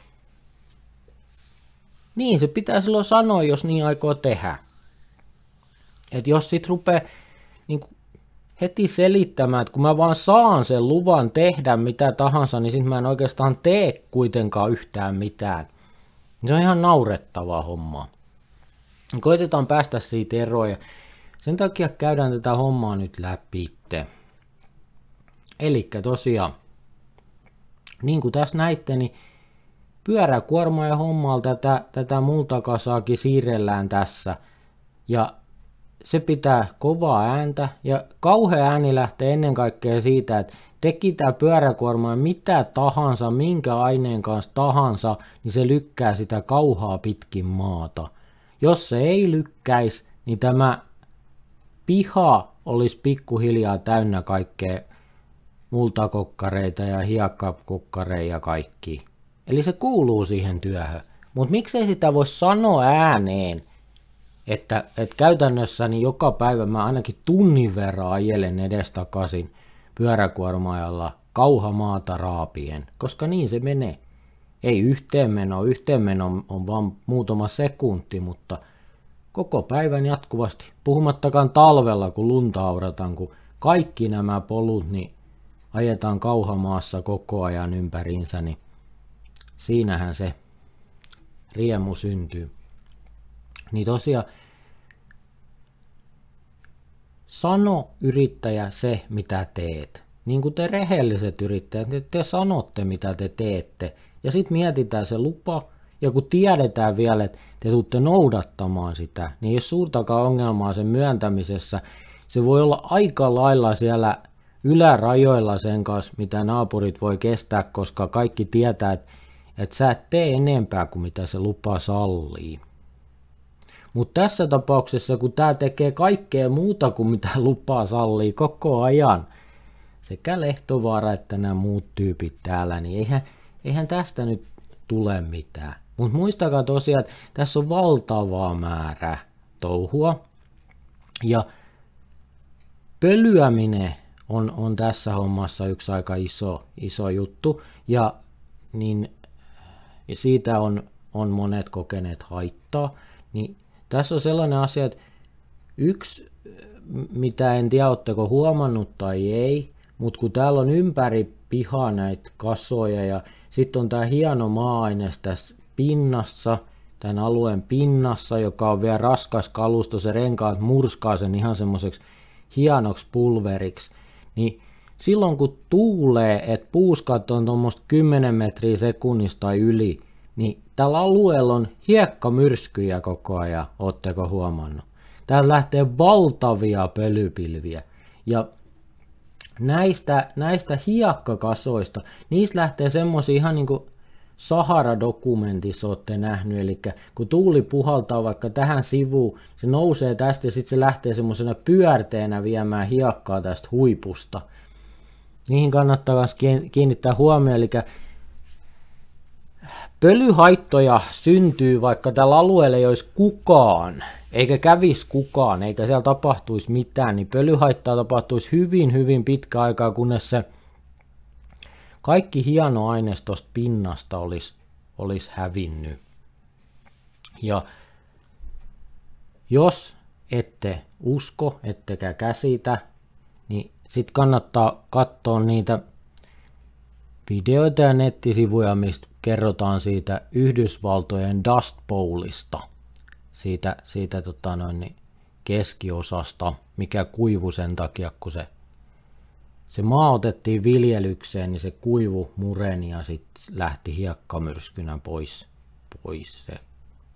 niin se pitää silloin sanoa, jos niin aikoo tehdä. Et jos sit rupeaa niin heti selittämään, että kun mä vaan saan sen luvan tehdä mitä tahansa, niin sit mä en oikeastaan tee kuitenkaan yhtään mitään. Se on ihan naurettavaa hommaa. Koitetaan päästä siitä eroon ja sen takia käydään tätä hommaa nyt läpi. Eli tosiaan, niin kuin tässä näitte, niin pyöräkuorma ja hommalla tätä, tätä multakasaakin siirrellään tässä. Ja se pitää kovaa ääntä ja kauhea ääni lähtee ennen kaikkea siitä, että teki tämä pyöräkuorma mitä tahansa, minkä aineen kanssa tahansa, niin se lykkää sitä kauhaa pitkin maata. Jos se ei lykkäisi, niin tämä piha olisi pikkuhiljaa täynnä kaikkea multakokkareita ja hiekkakokkareja ja kaikki. Eli se kuuluu siihen työhön. Mutta miksei sitä voi sanoa ääneen, että, että käytännössä niin joka päivä mä ainakin tunnin verran ajelen edestakaisin pyöräkuormaajalla kauhamaata raapien, koska niin se menee. Ei yhteenmeno, yhteenmeno on vain muutama sekunti, mutta koko päivän jatkuvasti, puhumattakaan talvella, kun lunta aurataan, kun kaikki nämä polut niin ajetaan kauhamaassa koko ajan ympäriinsä, niin Siinähän se riemu syntyy. Niin tosiaan, sano yrittäjä se, mitä teet. Niin kuin te rehelliset yrittäjät, te, niin te sanotte, mitä te teette. Ja sitten mietitään se lupa, ja kun tiedetään vielä, että te tuutte noudattamaan sitä, niin jos suurtakaan ongelmaa sen myöntämisessä, se voi olla aika lailla siellä ylärajoilla sen kanssa, mitä naapurit voi kestää, koska kaikki tietää, että että sä et tee enempää kuin mitä se lupa sallii. Mutta tässä tapauksessa, kun tämä tekee kaikkea muuta kuin mitä lupaa sallii koko ajan, sekä Lehtovaara että nämä muut tyypit täällä, niin eihän, eihän tästä nyt tule mitään. Mutta muistakaa tosiaan, että tässä on valtava määrä touhua. Ja pölyäminen on, on tässä hommassa yksi aika iso, iso juttu. Ja niin ja siitä on, on monet kokeneet haittaa, niin tässä on sellainen asia, että yksi, mitä en tiedä, oletteko huomannut tai ei, mutta kun täällä on ympäri piha näitä kasoja ja sitten on tämä hieno maa-aines tässä pinnassa, tämän alueen pinnassa, joka on vielä raskas kalusto, se renkaat murskaa sen ihan semmoiseksi hienoksi pulveriksi, niin silloin kun tuulee, että puuskat on tuommoista 10 metriä sekunnista tai yli, niin tällä alueella on hiekkamyrskyjä koko ajan, ootteko huomannut? Täällä lähtee valtavia pölypilviä. Ja näistä, näistä hiekkakasoista, niistä lähtee semmoisia ihan niin kuin Sahara-dokumentissa olette nähnyt, eli kun tuuli puhaltaa vaikka tähän sivuun, se nousee tästä ja sitten se lähtee semmoisena pyörteenä viemään hiekkaa tästä huipusta – niihin kannattaa myös kiinnittää huomioon, eli pölyhaittoja syntyy, vaikka tällä alueella ei olisi kukaan, eikä kävisi kukaan, eikä siellä tapahtuisi mitään, niin pölyhaittaa tapahtuisi hyvin, hyvin pitkä aikaa, kunnes se kaikki hieno aines tuosta pinnasta olisi, olisi hävinnyt. Ja jos ette usko, ettekä käsitä, sitten kannattaa katsoa niitä videoita ja nettisivuja, mistä kerrotaan siitä Yhdysvaltojen Dust Bowlista, siitä, siitä tota noin, niin keskiosasta, mikä kuivu sen takia, kun se, se maa otettiin viljelykseen, niin se kuivu mureni ja sitten lähti hiekkamyrskynä pois, pois se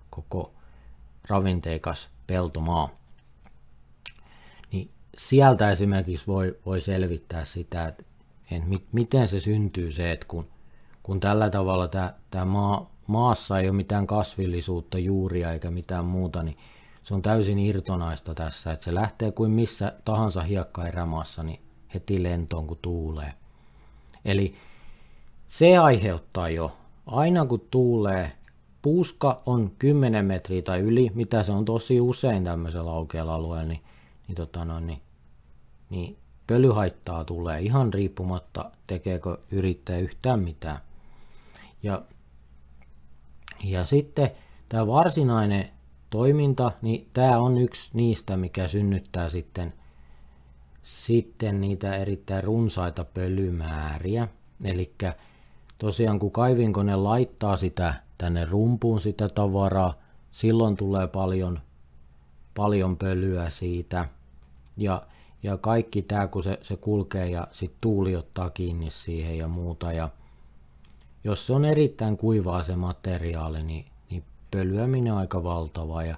koko ravinteikas peltomaa sieltä esimerkiksi voi, voi selvittää sitä, että, että mit, miten se syntyy se, että kun, kun tällä tavalla tämä, tämä maa, maassa ei ole mitään kasvillisuutta, juuria eikä mitään muuta, niin se on täysin irtonaista tässä, että se lähtee kuin missä tahansa hiekkaerämaassa, niin heti lentoon kun tuulee. Eli se aiheuttaa jo, aina kun tuulee, puuska on 10 metriä tai yli, mitä se on tosi usein tämmöisellä aukealla alueella, niin niin, tota noin, niin, niin pölyhaittaa tulee ihan riippumatta, tekeekö yrittäjä yhtään mitään. Ja, ja sitten tämä varsinainen toiminta, niin tämä on yksi niistä, mikä synnyttää sitten, sitten niitä erittäin runsaita pölymääriä. Eli tosiaan kun kaivinkone laittaa sitä tänne rumpuun sitä tavaraa, silloin tulee paljon, paljon pölyä siitä – ja, ja kaikki tämä, kun se, se kulkee ja sitten tuuli ottaa kiinni siihen ja muuta. Ja jos se on erittäin kuivaa se materiaali, niin, niin pölyäminen on aika valtava. Ja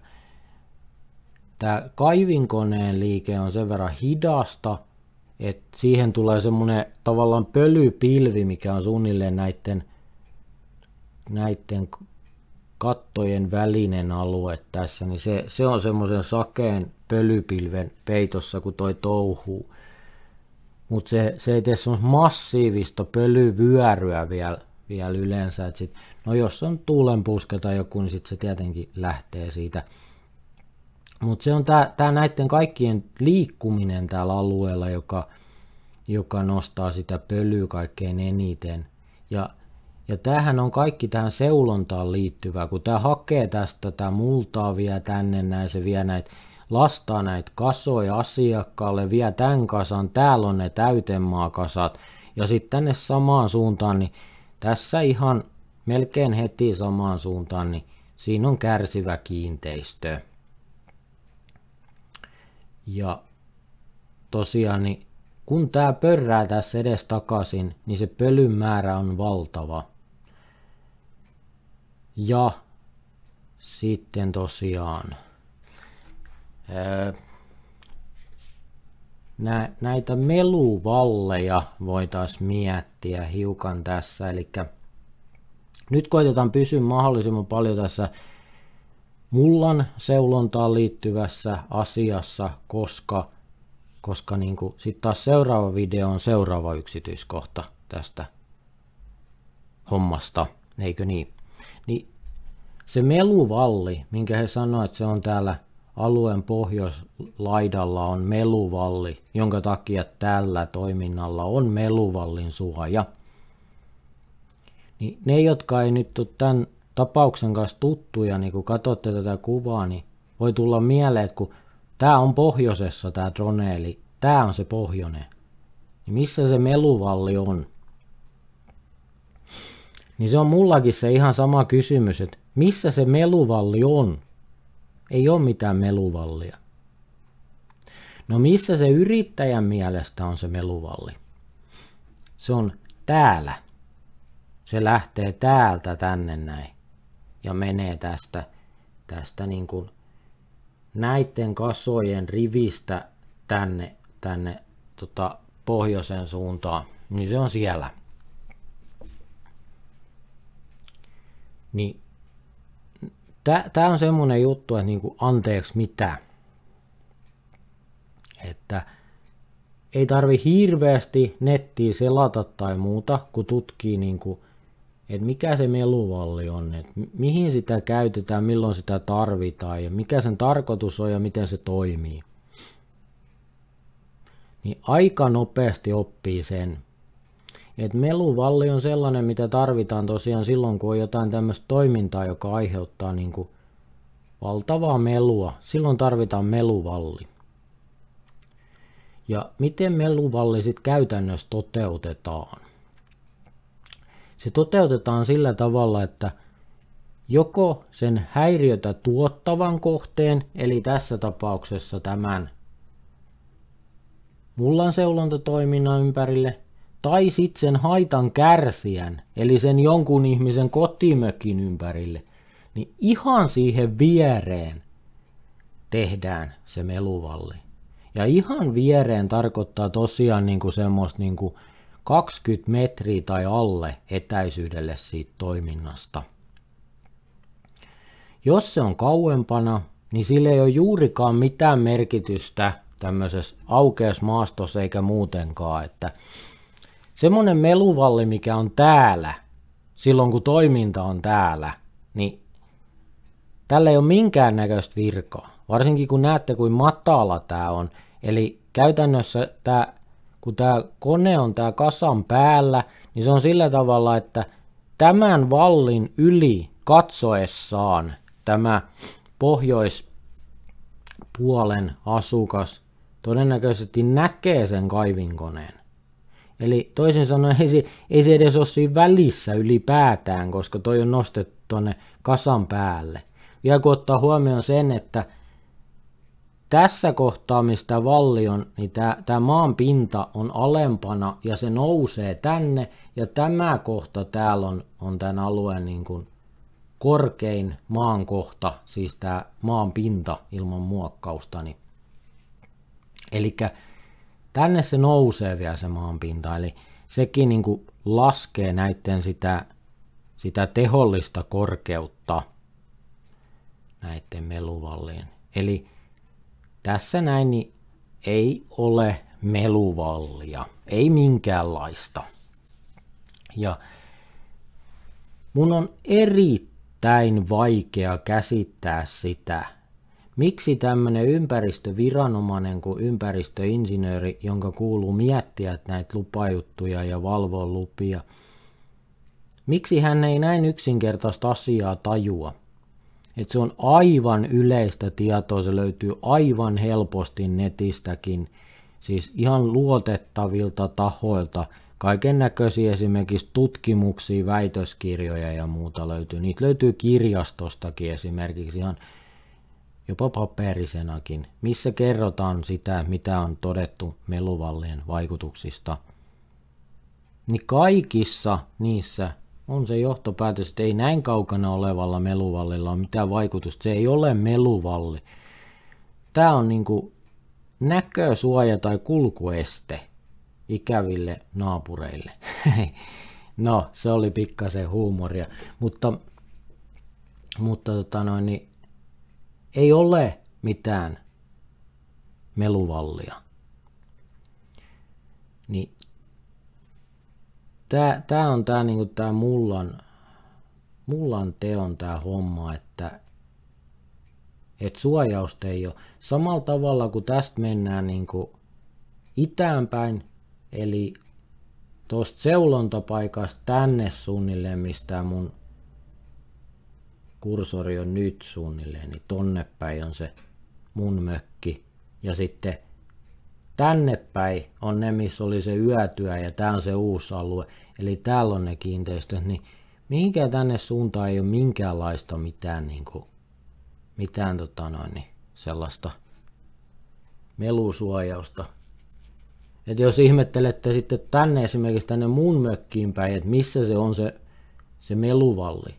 tämä kaivinkoneen liike on sen verran hidasta, että siihen tulee semmoinen tavallaan pölypilvi, mikä on suunnilleen näiden, näiden kattojen välinen alue tässä, niin se, se on semmoisen sakeen pölypilven peitossa, kun toi touhuu. Mutta se, se ei tee semmoista massiivista pölyvyöryä vielä, vielä yleensä. Et sit, no jos on tuulenpuske tai joku, niin sit se tietenkin lähtee siitä. Mutta se on tämä näiden kaikkien liikkuminen täällä alueella, joka, joka nostaa sitä pölyä kaikkein eniten. Ja ja tämähän on kaikki tähän seulontaan liittyvää, kun tämä hakee tästä tätä multaa vie tänne näin, se vie näitä lastaa näitä kasoja asiakkaalle, vie tämän kasan, täällä on ne täytemaakasat, ja sitten tänne samaan suuntaan, niin tässä ihan melkein heti samaan suuntaan, niin siinä on kärsivä kiinteistö. Ja tosiaan, niin kun tämä pörrää tässä edes takaisin, niin se pölyn määrä on valtava. Ja sitten tosiaan nä, näitä meluvalleja voitaisiin miettiä hiukan tässä. Eli nyt koitetaan pysyä mahdollisimman paljon tässä mullan seulontaan liittyvässä asiassa, koska, koska niin sitten taas seuraava video on seuraava yksityiskohta tästä hommasta, eikö niin? se meluvalli, minkä he sanoivat, että se on täällä alueen pohjoislaidalla on meluvalli, jonka takia tällä toiminnalla on meluvallin suoja. Niin ne, jotka ei nyt ole tämän tapauksen kanssa tuttuja, niin kun katsotte tätä kuvaa, niin voi tulla mieleen, että kun tämä on pohjoisessa tämä drone, eli tämä on se pohjoinen, niin missä se meluvalli on? Niin se on mullakin se ihan sama kysymys, että missä se meluvalli on? Ei ole mitään meluvallia. No missä se yrittäjän mielestä on se meluvalli? Se on täällä. Se lähtee täältä tänne näin ja menee tästä, tästä niin kuin näiden kasojen rivistä tänne, tänne tota, pohjoisen suuntaan, niin se on siellä. Niin Tämä on semmoinen juttu, että niinku anteeksi mitä. Että ei tarvi hirveästi nettiä selata tai muuta, kun tutkii niinku, että mikä se meluvalli on, että mihin sitä käytetään, milloin sitä tarvitaan ja mikä sen tarkoitus on ja miten se toimii. Niin aika nopeasti oppii sen, et meluvalli on sellainen, mitä tarvitaan tosiaan silloin, kun on jotain tämmöistä toimintaa, joka aiheuttaa niin kuin valtavaa melua. Silloin tarvitaan meluvalli. Ja miten meluvalli sitten käytännössä toteutetaan? Se toteutetaan sillä tavalla, että joko sen häiriötä tuottavan kohteen, eli tässä tapauksessa tämän mullan seulontatoiminnan ympärille, tai sitten sen haitan kärsijän, eli sen jonkun ihmisen kotimökin ympärille, niin ihan siihen viereen tehdään se meluvalli. Ja ihan viereen tarkoittaa tosiaan niin kuin semmoista niin kuin 20 metriä tai alle etäisyydelle siitä toiminnasta. Jos se on kauempana, niin sillä ei ole juurikaan mitään merkitystä tämmöisessä aukeassa maastossa eikä muutenkaan, että semmoinen meluvalli, mikä on täällä, silloin kun toiminta on täällä, niin tällä ei ole minkäännäköistä virkaa. Varsinkin kun näette, kuin matala tämä on. Eli käytännössä tämä, kun tämä kone on tämä kasan päällä, niin se on sillä tavalla, että tämän vallin yli katsoessaan tämä pohjoispuolen asukas todennäköisesti näkee sen kaivinkoneen. Eli toisin sanoen ei se, ei se edes ole siinä välissä ylipäätään, koska toi on nostettu tuonne kasan päälle. ja kun ottaa huomioon sen, että tässä kohtaa, mistä valli on, niin tämä maan pinta on alempana ja se nousee tänne. Ja tämä kohta täällä on, on tämän alueen niin kuin korkein maan kohta, siis tämä maan pinta ilman muokkausta. Niin- Eli tänne se nousee vielä se maanpinta, eli sekin niin kuin laskee näiden sitä, sitä tehollista korkeutta näiden meluvallien. Eli tässä näin niin ei ole meluvallia, ei minkäänlaista. Ja mun on erittäin vaikea käsittää sitä, Miksi tämmöinen ympäristöviranomainen kuin ympäristöinsinööri, jonka kuuluu miettiä näitä lupajuttuja ja valvoa lupia, miksi hän ei näin yksinkertaista asiaa tajua? Että se on aivan yleistä tietoa, se löytyy aivan helposti netistäkin, siis ihan luotettavilta tahoilta. Kaiken näköisiä esimerkiksi tutkimuksia, väitöskirjoja ja muuta löytyy. Niitä löytyy kirjastostakin esimerkiksi ihan jopa paperisenakin, missä kerrotaan sitä, mitä on todettu meluvallien vaikutuksista, niin kaikissa niissä on se johtopäätös, että ei näin kaukana olevalla meluvallilla ole mitään vaikutusta. Se ei ole meluvalli. Tämä on niin kuin näkösuoja tai kulkueste ikäville naapureille. no, se oli pikkasen huumoria, mutta, mutta tota noin, niin ei ole mitään meluvallia. Niin tämä tää on tämä, niinku, tää mullan, mullan teon tämä homma, että et suojausta ei ole. Samalla tavalla kuin tästä mennään niinku itäänpäin, eli tuosta seulontapaikasta tänne suunnilleen, mistä mun kursori on nyt suunnilleen, niin tonne päin on se mun mökki. Ja sitten tänne päin on ne, missä oli se yötyä ja tää on se uusi alue. Eli täällä on ne kiinteistöt, niin mihinkään tänne suuntaan ei ole minkäänlaista mitään, niin kuin, mitään tota noin, niin sellaista melusuojausta. Et jos ihmettelette sitten tänne esimerkiksi tänne mun mökkiin päin, että missä se on se, se meluvalli,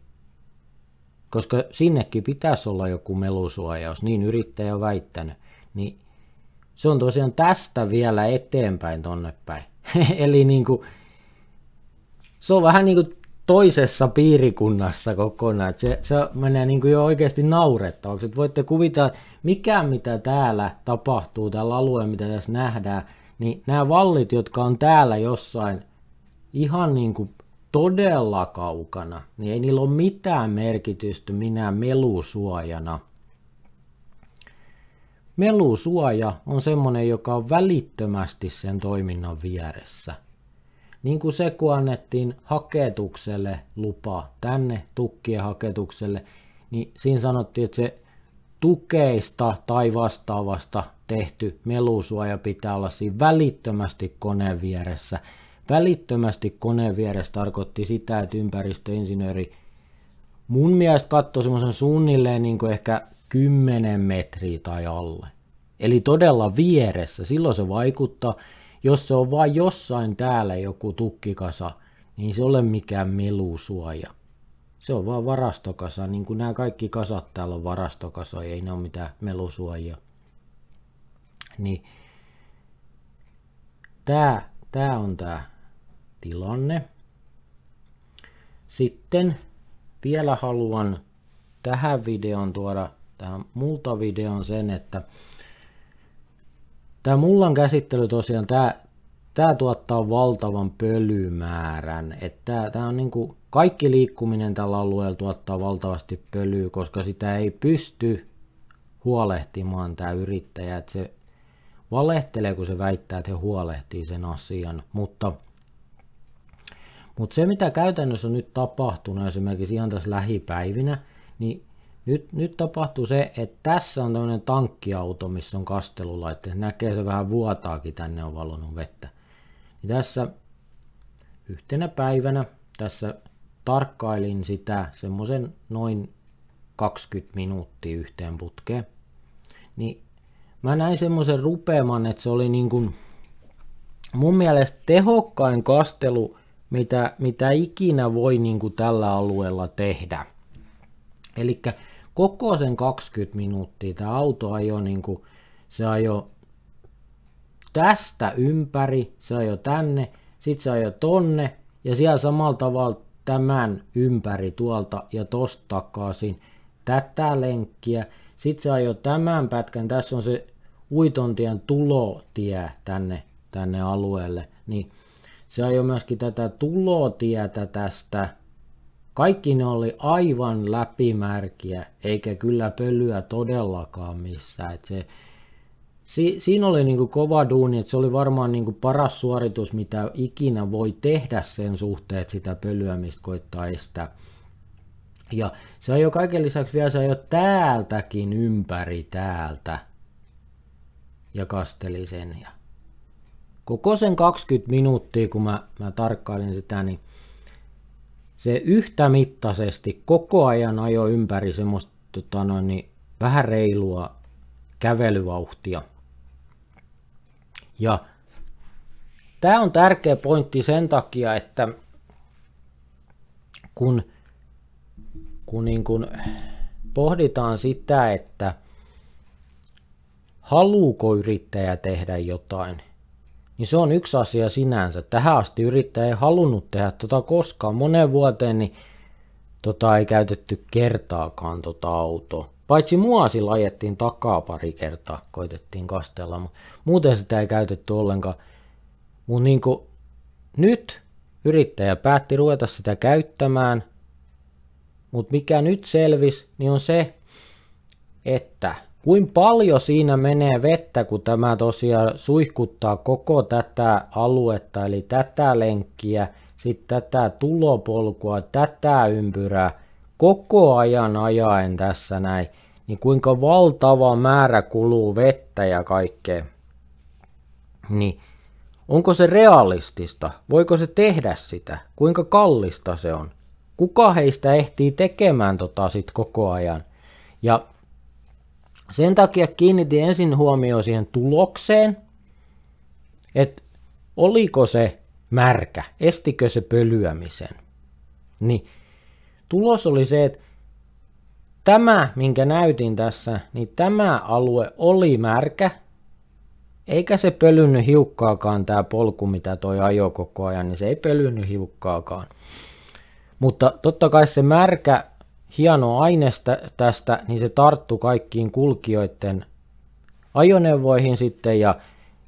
koska sinnekin pitäisi olla joku melusuojaus, niin yrittäjä on väittänyt, niin se on tosiaan tästä vielä eteenpäin tonne päin. Eli niin kuin, se on vähän niin kuin toisessa piirikunnassa kokonaan. että se, se menee niin kuin jo oikeasti naurettavaksi. Että voitte kuvitella, että mikä mitä täällä tapahtuu, tällä alueella, mitä tässä nähdään, niin nämä vallit, jotka on täällä jossain ihan niin kuin todella kaukana, niin ei niillä ole mitään merkitystä minä melusuojana. Melusuoja on semmoinen, joka on välittömästi sen toiminnan vieressä. Niin kuin se, kun annettiin haketukselle lupa tänne tukkien haketukselle, niin siinä sanottiin, että se tukeista tai vastaavasta tehty melusuoja pitää olla siinä välittömästi koneen vieressä – välittömästi koneen vieressä tarkoitti sitä, että ympäristöinsinööri mun mielestä katsoi semmoisen suunnilleen niin kuin ehkä 10 metriä tai alle. Eli todella vieressä, silloin se vaikuttaa. Jos se on vain jossain täällä joku tukkikasa, niin se ei ole mikään melusuoja. Se on vaan varastokasa, niin kuin nämä kaikki kasat täällä on varastokasa, ei ne ole mitään melusuojia. Niin tämä tää on tämä tilanne. Sitten vielä haluan tähän videoon tuoda tähän multavideon sen, että tämä mullan käsittely tosiaan, tämä, tämä tuottaa valtavan pölymäärän. Että tämä, tämä on niin kuin, kaikki liikkuminen tällä alueella tuottaa valtavasti pölyä, koska sitä ei pysty huolehtimaan tämä yrittäjä. Että se valehtelee, kun se väittää, että he huolehtii sen asian, mutta mutta se, mitä käytännössä nyt tapahtunut esimerkiksi ihan tässä lähipäivinä, niin nyt, nyt tapahtuu se, että tässä on tämmöinen tankkiauto, missä on kastelulaitteet. Näkee se vähän vuotaakin, tänne on valonut vettä. Ja niin tässä yhtenä päivänä tässä tarkkailin sitä semmoisen noin 20 minuuttia yhteen putkeen. Niin mä näin semmoisen rupeaman, että se oli niin kuin mun mielestä tehokkain kastelu mitä, mitä ikinä voi niin kuin tällä alueella tehdä. Eli koko sen 20 minuuttia tämä auto ajoi, niin kuin, se ajoi tästä ympäri, se ajoi tänne, sitten se ajoi tonne ja siellä samalla tavalla tämän ympäri tuolta ja tosta takaisin tätä lenkkiä. Sitten se ajoi tämän pätkän, tässä on se Uitontien tulotie tänne, tänne alueelle, niin se ajoi myöskin tätä tulotietä tästä. Kaikki ne oli aivan läpimärkiä, eikä kyllä pölyä todellakaan missään. Et se, si, siinä oli niinku kova duuni, että se oli varmaan niinku paras suoritus, mitä ikinä voi tehdä sen suhteen, että sitä pölyä mistä koittaa estää. Ja se on jo kaiken lisäksi vielä, se ajoi jo täältäkin ympäri täältä. Ja kasteli sen ja koko sen 20 minuuttia, kun mä, mä tarkkailin sitä, niin se yhtä mittaisesti koko ajan ajo ympäri semmoista tota noin, niin vähän reilua kävelyvauhtia. Ja tämä on tärkeä pointti sen takia, että kun, kun niin kun pohditaan sitä, että haluuko yrittäjä tehdä jotain – niin se on yksi asia sinänsä. Tähän asti yrittäjä ei halunnut tehdä tota koskaan. Moneen vuoteen niin tota ei käytetty kertaakaan tota autoa. Paitsi sillä ajettiin takaa pari kertaa, koitettiin kastella, mutta muuten sitä ei käytetty ollenkaan. Mun niin nyt yrittäjä päätti ruveta sitä käyttämään, mutta mikä nyt selvisi, niin on se, että kuin paljon siinä menee vettä, kun tämä tosiaan suihkuttaa koko tätä aluetta, eli tätä lenkkiä, sitten tätä tulopolkua, tätä ympyrää, koko ajan ajaen tässä näin, niin kuinka valtava määrä kuluu vettä ja kaikkea. Niin onko se realistista? Voiko se tehdä sitä? Kuinka kallista se on? Kuka heistä ehtii tekemään tota sit koko ajan? Ja sen takia kiinnitin ensin huomioon siihen tulokseen, että oliko se märkä, estikö se pölyämisen. Niin tulos oli se, että tämä, minkä näytin tässä, niin tämä alue oli märkä, eikä se pölynny hiukkaakaan tämä polku, mitä toi ajo koko ajan, niin se ei pölynny hiukkaakaan. Mutta totta kai se märkä hieno aineesta tästä, niin se tarttu kaikkiin kulkijoiden ajoneuvoihin sitten ja,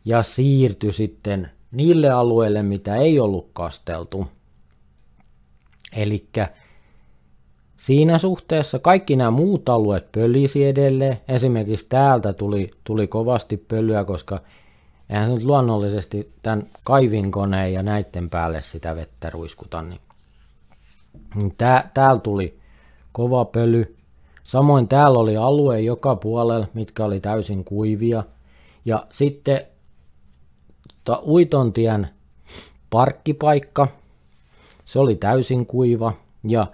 ja siirtyi sitten niille alueille, mitä ei ollut kasteltu. Eli siinä suhteessa kaikki nämä muut alueet pölisi edelleen. Esimerkiksi täältä tuli, tuli kovasti pölyä, koska eihän se nyt luonnollisesti tämän kaivinkoneen ja näiden päälle sitä vettä ruiskuta. Niin. niin tää, täällä tuli kova pöly. Samoin täällä oli alue joka puolella, mitkä oli täysin kuivia. Ja sitten ta, Uitontien parkkipaikka, se oli täysin kuiva. Ja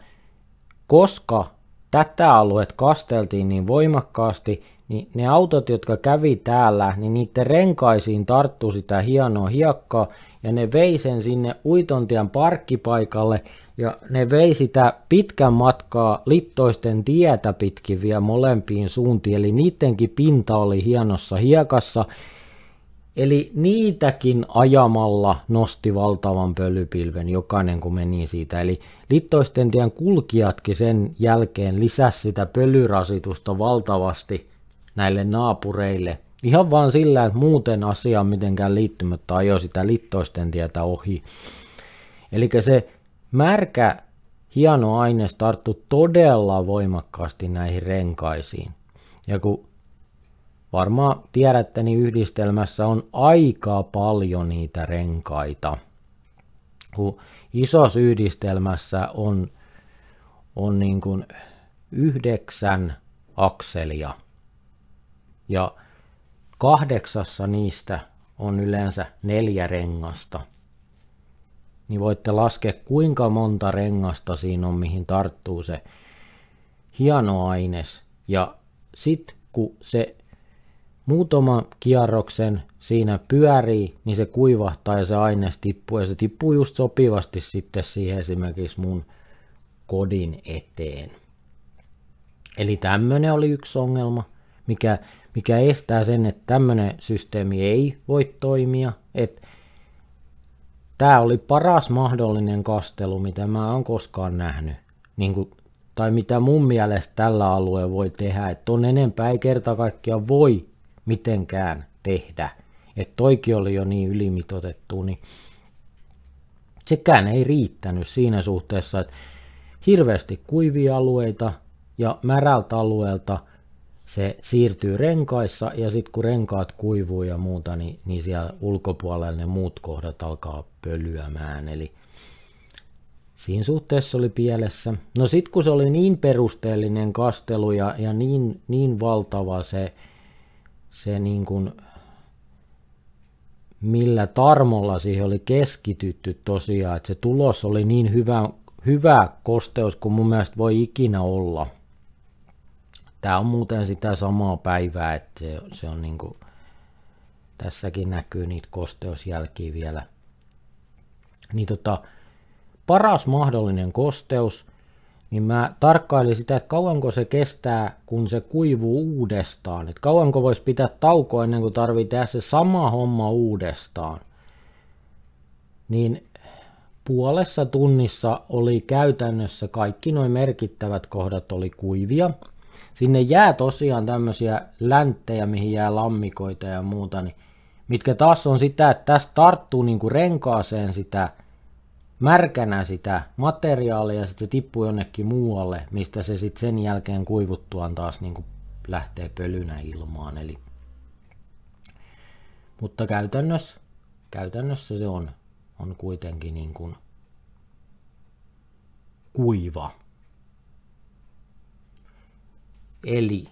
koska tätä alueet kasteltiin niin voimakkaasti, niin ne autot, jotka kävi täällä, niin niiden renkaisiin tarttu sitä hienoa hiekkaa, ja ne vei sen sinne uitontien parkkipaikalle, ja ne vei sitä pitkän matkaa littoisten tietä pitkin vielä molempiin suuntiin, eli niidenkin pinta oli hienossa hiekassa, eli niitäkin ajamalla nosti valtavan pölypilven jokainen, kun meni siitä, eli littoisten tien kulkijatkin sen jälkeen lisäsi sitä pölyrasitusta valtavasti näille naapureille, ihan vaan sillä, että muuten asia mitenkään liittymättä ajoi sitä littoisten tietä ohi. Eli se märkä hieno aines tarttu todella voimakkaasti näihin renkaisiin. Ja kun varmaan tiedätte, niin yhdistelmässä on aika paljon niitä renkaita. Kun isossa yhdistelmässä on, on niin kuin yhdeksän akselia. Ja kahdeksassa niistä on yleensä neljä rengasta – niin voitte laskea kuinka monta rengasta siinä on, mihin tarttuu se hieno aines. Ja sit kun se muutama kierroksen siinä pyörii, niin se kuivahtaa ja se aines tippuu. Ja se tippuu just sopivasti sitten siihen esimerkiksi mun kodin eteen. Eli tämmönen oli yksi ongelma, mikä, mikä estää sen, että tämmönen systeemi ei voi toimia. Että Tämä oli paras mahdollinen kastelu, mitä mä oon koskaan nähnyt. Niin kuin, tai mitä mun mielestä tällä alueella voi tehdä. Että on enempää ei kerta kaikkiaan voi mitenkään tehdä. Että toiki oli jo niin ylimitotettu, niin sekään ei riittänyt siinä suhteessa, että hirveästi kuivia alueita ja märältä alueelta – se siirtyy renkaissa ja sitten kun renkaat kuivuu ja muuta, niin, niin siellä ulkopuolella ne muut kohdat alkaa pölyämään. Eli siinä suhteessa oli pielessä. No sitten kun se oli niin perusteellinen kastelu ja, ja niin, niin valtava se, se niin kuin, millä tarmolla siihen oli keskitytty tosiaan, että se tulos oli niin hyvä, hyvä kosteus kuin mun mielestä voi ikinä olla – Tämä on muuten sitä samaa päivää, että se, se on niinku, tässäkin näkyy niitä kosteusjälkiä vielä. Niin tota, paras mahdollinen kosteus, niin mä tarkkailin sitä, että kauanko se kestää, kun se kuivuu uudestaan. Että kauanko voisi pitää taukoa ennen kuin tarvii tehdä se sama homma uudestaan. Niin puolessa tunnissa oli käytännössä kaikki noin merkittävät kohdat oli kuivia – Sinne jää tosiaan tämmöisiä länttejä, mihin jää lammikoita ja muuta, niin, mitkä taas on sitä, että tässä tarttuu kuin niinku renkaaseen sitä märkänä sitä materiaalia ja sitten se tippuu jonnekin muualle, mistä se sitten sen jälkeen kuivuttuaan taas niin kuin lähtee pölynä ilmaan. Eli... Mutta käytännössä, käytännössä se on, on kuitenkin niin kuin kuiva. Eli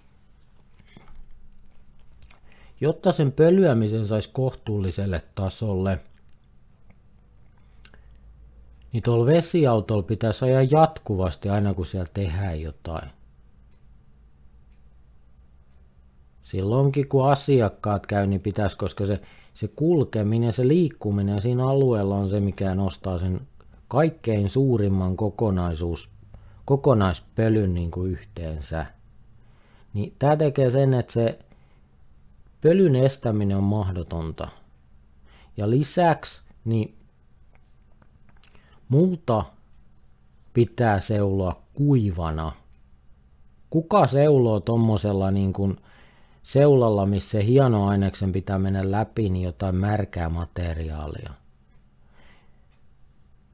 jotta sen pölyämisen saisi kohtuulliselle tasolle, niin tuolla vesiautolla pitäisi ajaa jatkuvasti aina kun siellä tehdään jotain. Silloinkin kun asiakkaat käy, niin pitäisi, koska se, se kulkeminen, se liikkuminen siinä alueella on se, mikä nostaa sen kaikkein suurimman kokonaisuus, kokonaispölyn niin kuin yhteensä. Niin tämä tekee sen, että se pölyn estäminen on mahdotonta. Ja lisäksi niin multa pitää seuloa kuivana. Kuka seuloo tommosella niin kuin seulalla, missä hieno aineksen pitää mennä läpi, niin jotain märkää materiaalia.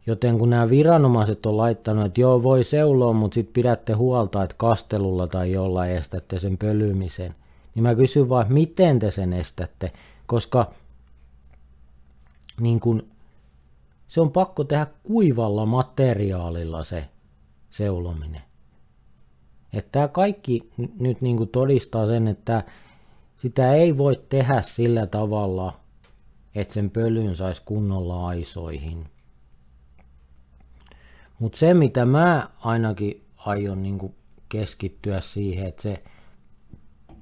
Joten kun nämä viranomaiset on laittanut, että joo voi seuloa, mutta sitten pidätte huolta, että kastelulla tai jollain estätte sen pölymisen, niin mä kysyn vaan, miten te sen estätte, koska niin kun, se on pakko tehdä kuivalla materiaalilla se seulominen. Että tämä kaikki nyt niin kuin todistaa sen, että sitä ei voi tehdä sillä tavalla, että sen pölyn saisi kunnolla aisoihin. Mutta se, mitä mä ainakin aion niinku keskittyä siihen, että se,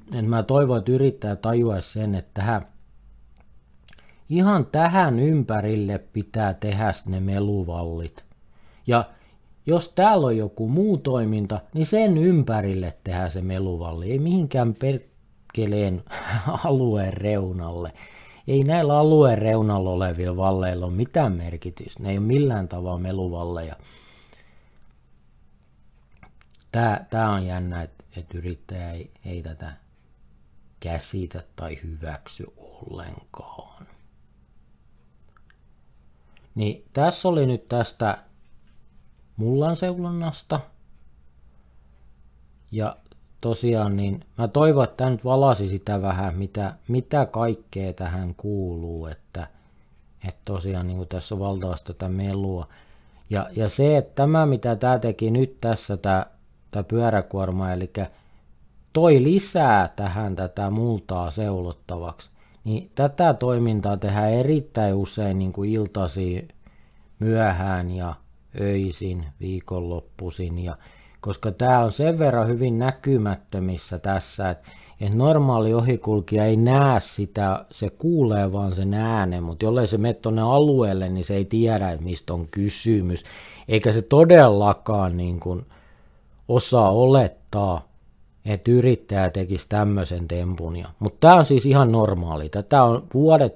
että mä toivon, että yrittää tajua sen, että tähän, ihan tähän ympärille pitää tehdä ne meluvallit. Ja jos täällä on joku muu toiminta, niin sen ympärille tehdään se meluvalli, ei mihinkään perkeleen alueen reunalle. Ei näillä alueen reunalla olevilla valleilla ole mitään merkitystä, ne ei ole millään tavalla meluvalleja. Tää, tää on jännä, että että yrittäjä ei, ei tätä käsitä tai hyväksy ollenkaan. Niin tässä oli nyt tästä mullan seulonnasta. Ja tosiaan niin mä toivon, että tämä nyt valasi sitä vähän, mitä, mitä kaikkea tähän kuuluu, että, että tosiaan niin tässä on valtavasti tätä melua. Ja, ja se, että tämä mitä tämä teki nyt tässä, tämä tai pyöräkuorma, eli toi lisää tähän tätä multaa seulottavaksi. Niin tätä toimintaa tehdään erittäin usein niin kuin iltasi myöhään ja öisin, viikonloppuisin. Ja, koska tämä on sen verran hyvin näkymättömissä tässä, että et normaali ohikulkija ei näe sitä, se kuulee vaan sen äänen, mutta jollei se mene tuonne alueelle, niin se ei tiedä, että mistä on kysymys. Eikä se todellakaan niin kuin, osaa olettaa, että yrittäjä tekisi tämmöisen tempun. Mutta tämä on siis ihan normaali. Tätä on vuodet,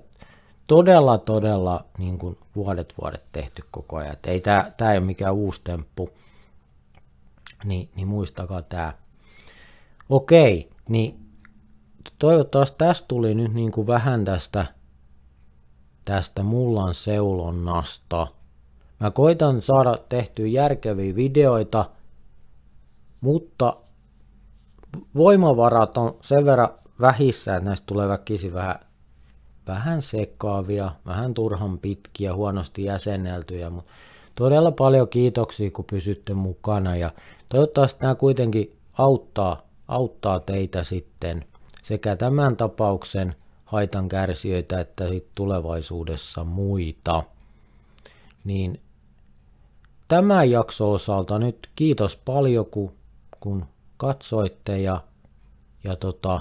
todella todella niin kuin vuodet vuodet tehty koko ajan. ei tämä, tämä ei ole mikään uusi temppu. Ni, niin muistakaa tämä. Okei, niin toivottavasti tästä tuli nyt niin kuin vähän tästä, tästä mullan seulonnasta. Mä koitan saada tehtyä järkeviä videoita – mutta voimavarat on sen verran vähissä, että näistä tulee väkisin vähän, vähän sekaavia, vähän turhan pitkiä, huonosti jäsenneltyjä, mutta todella paljon kiitoksia, kun pysytte mukana ja toivottavasti nämä kuitenkin auttaa, auttaa teitä sitten sekä tämän tapauksen haitan kärsijöitä että sitten tulevaisuudessa muita. Niin tämän jakso osalta nyt kiitos paljon, kun kun katsoitte ja, ja tota,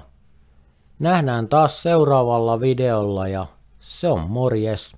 nähdään taas seuraavalla videolla ja se on morjes.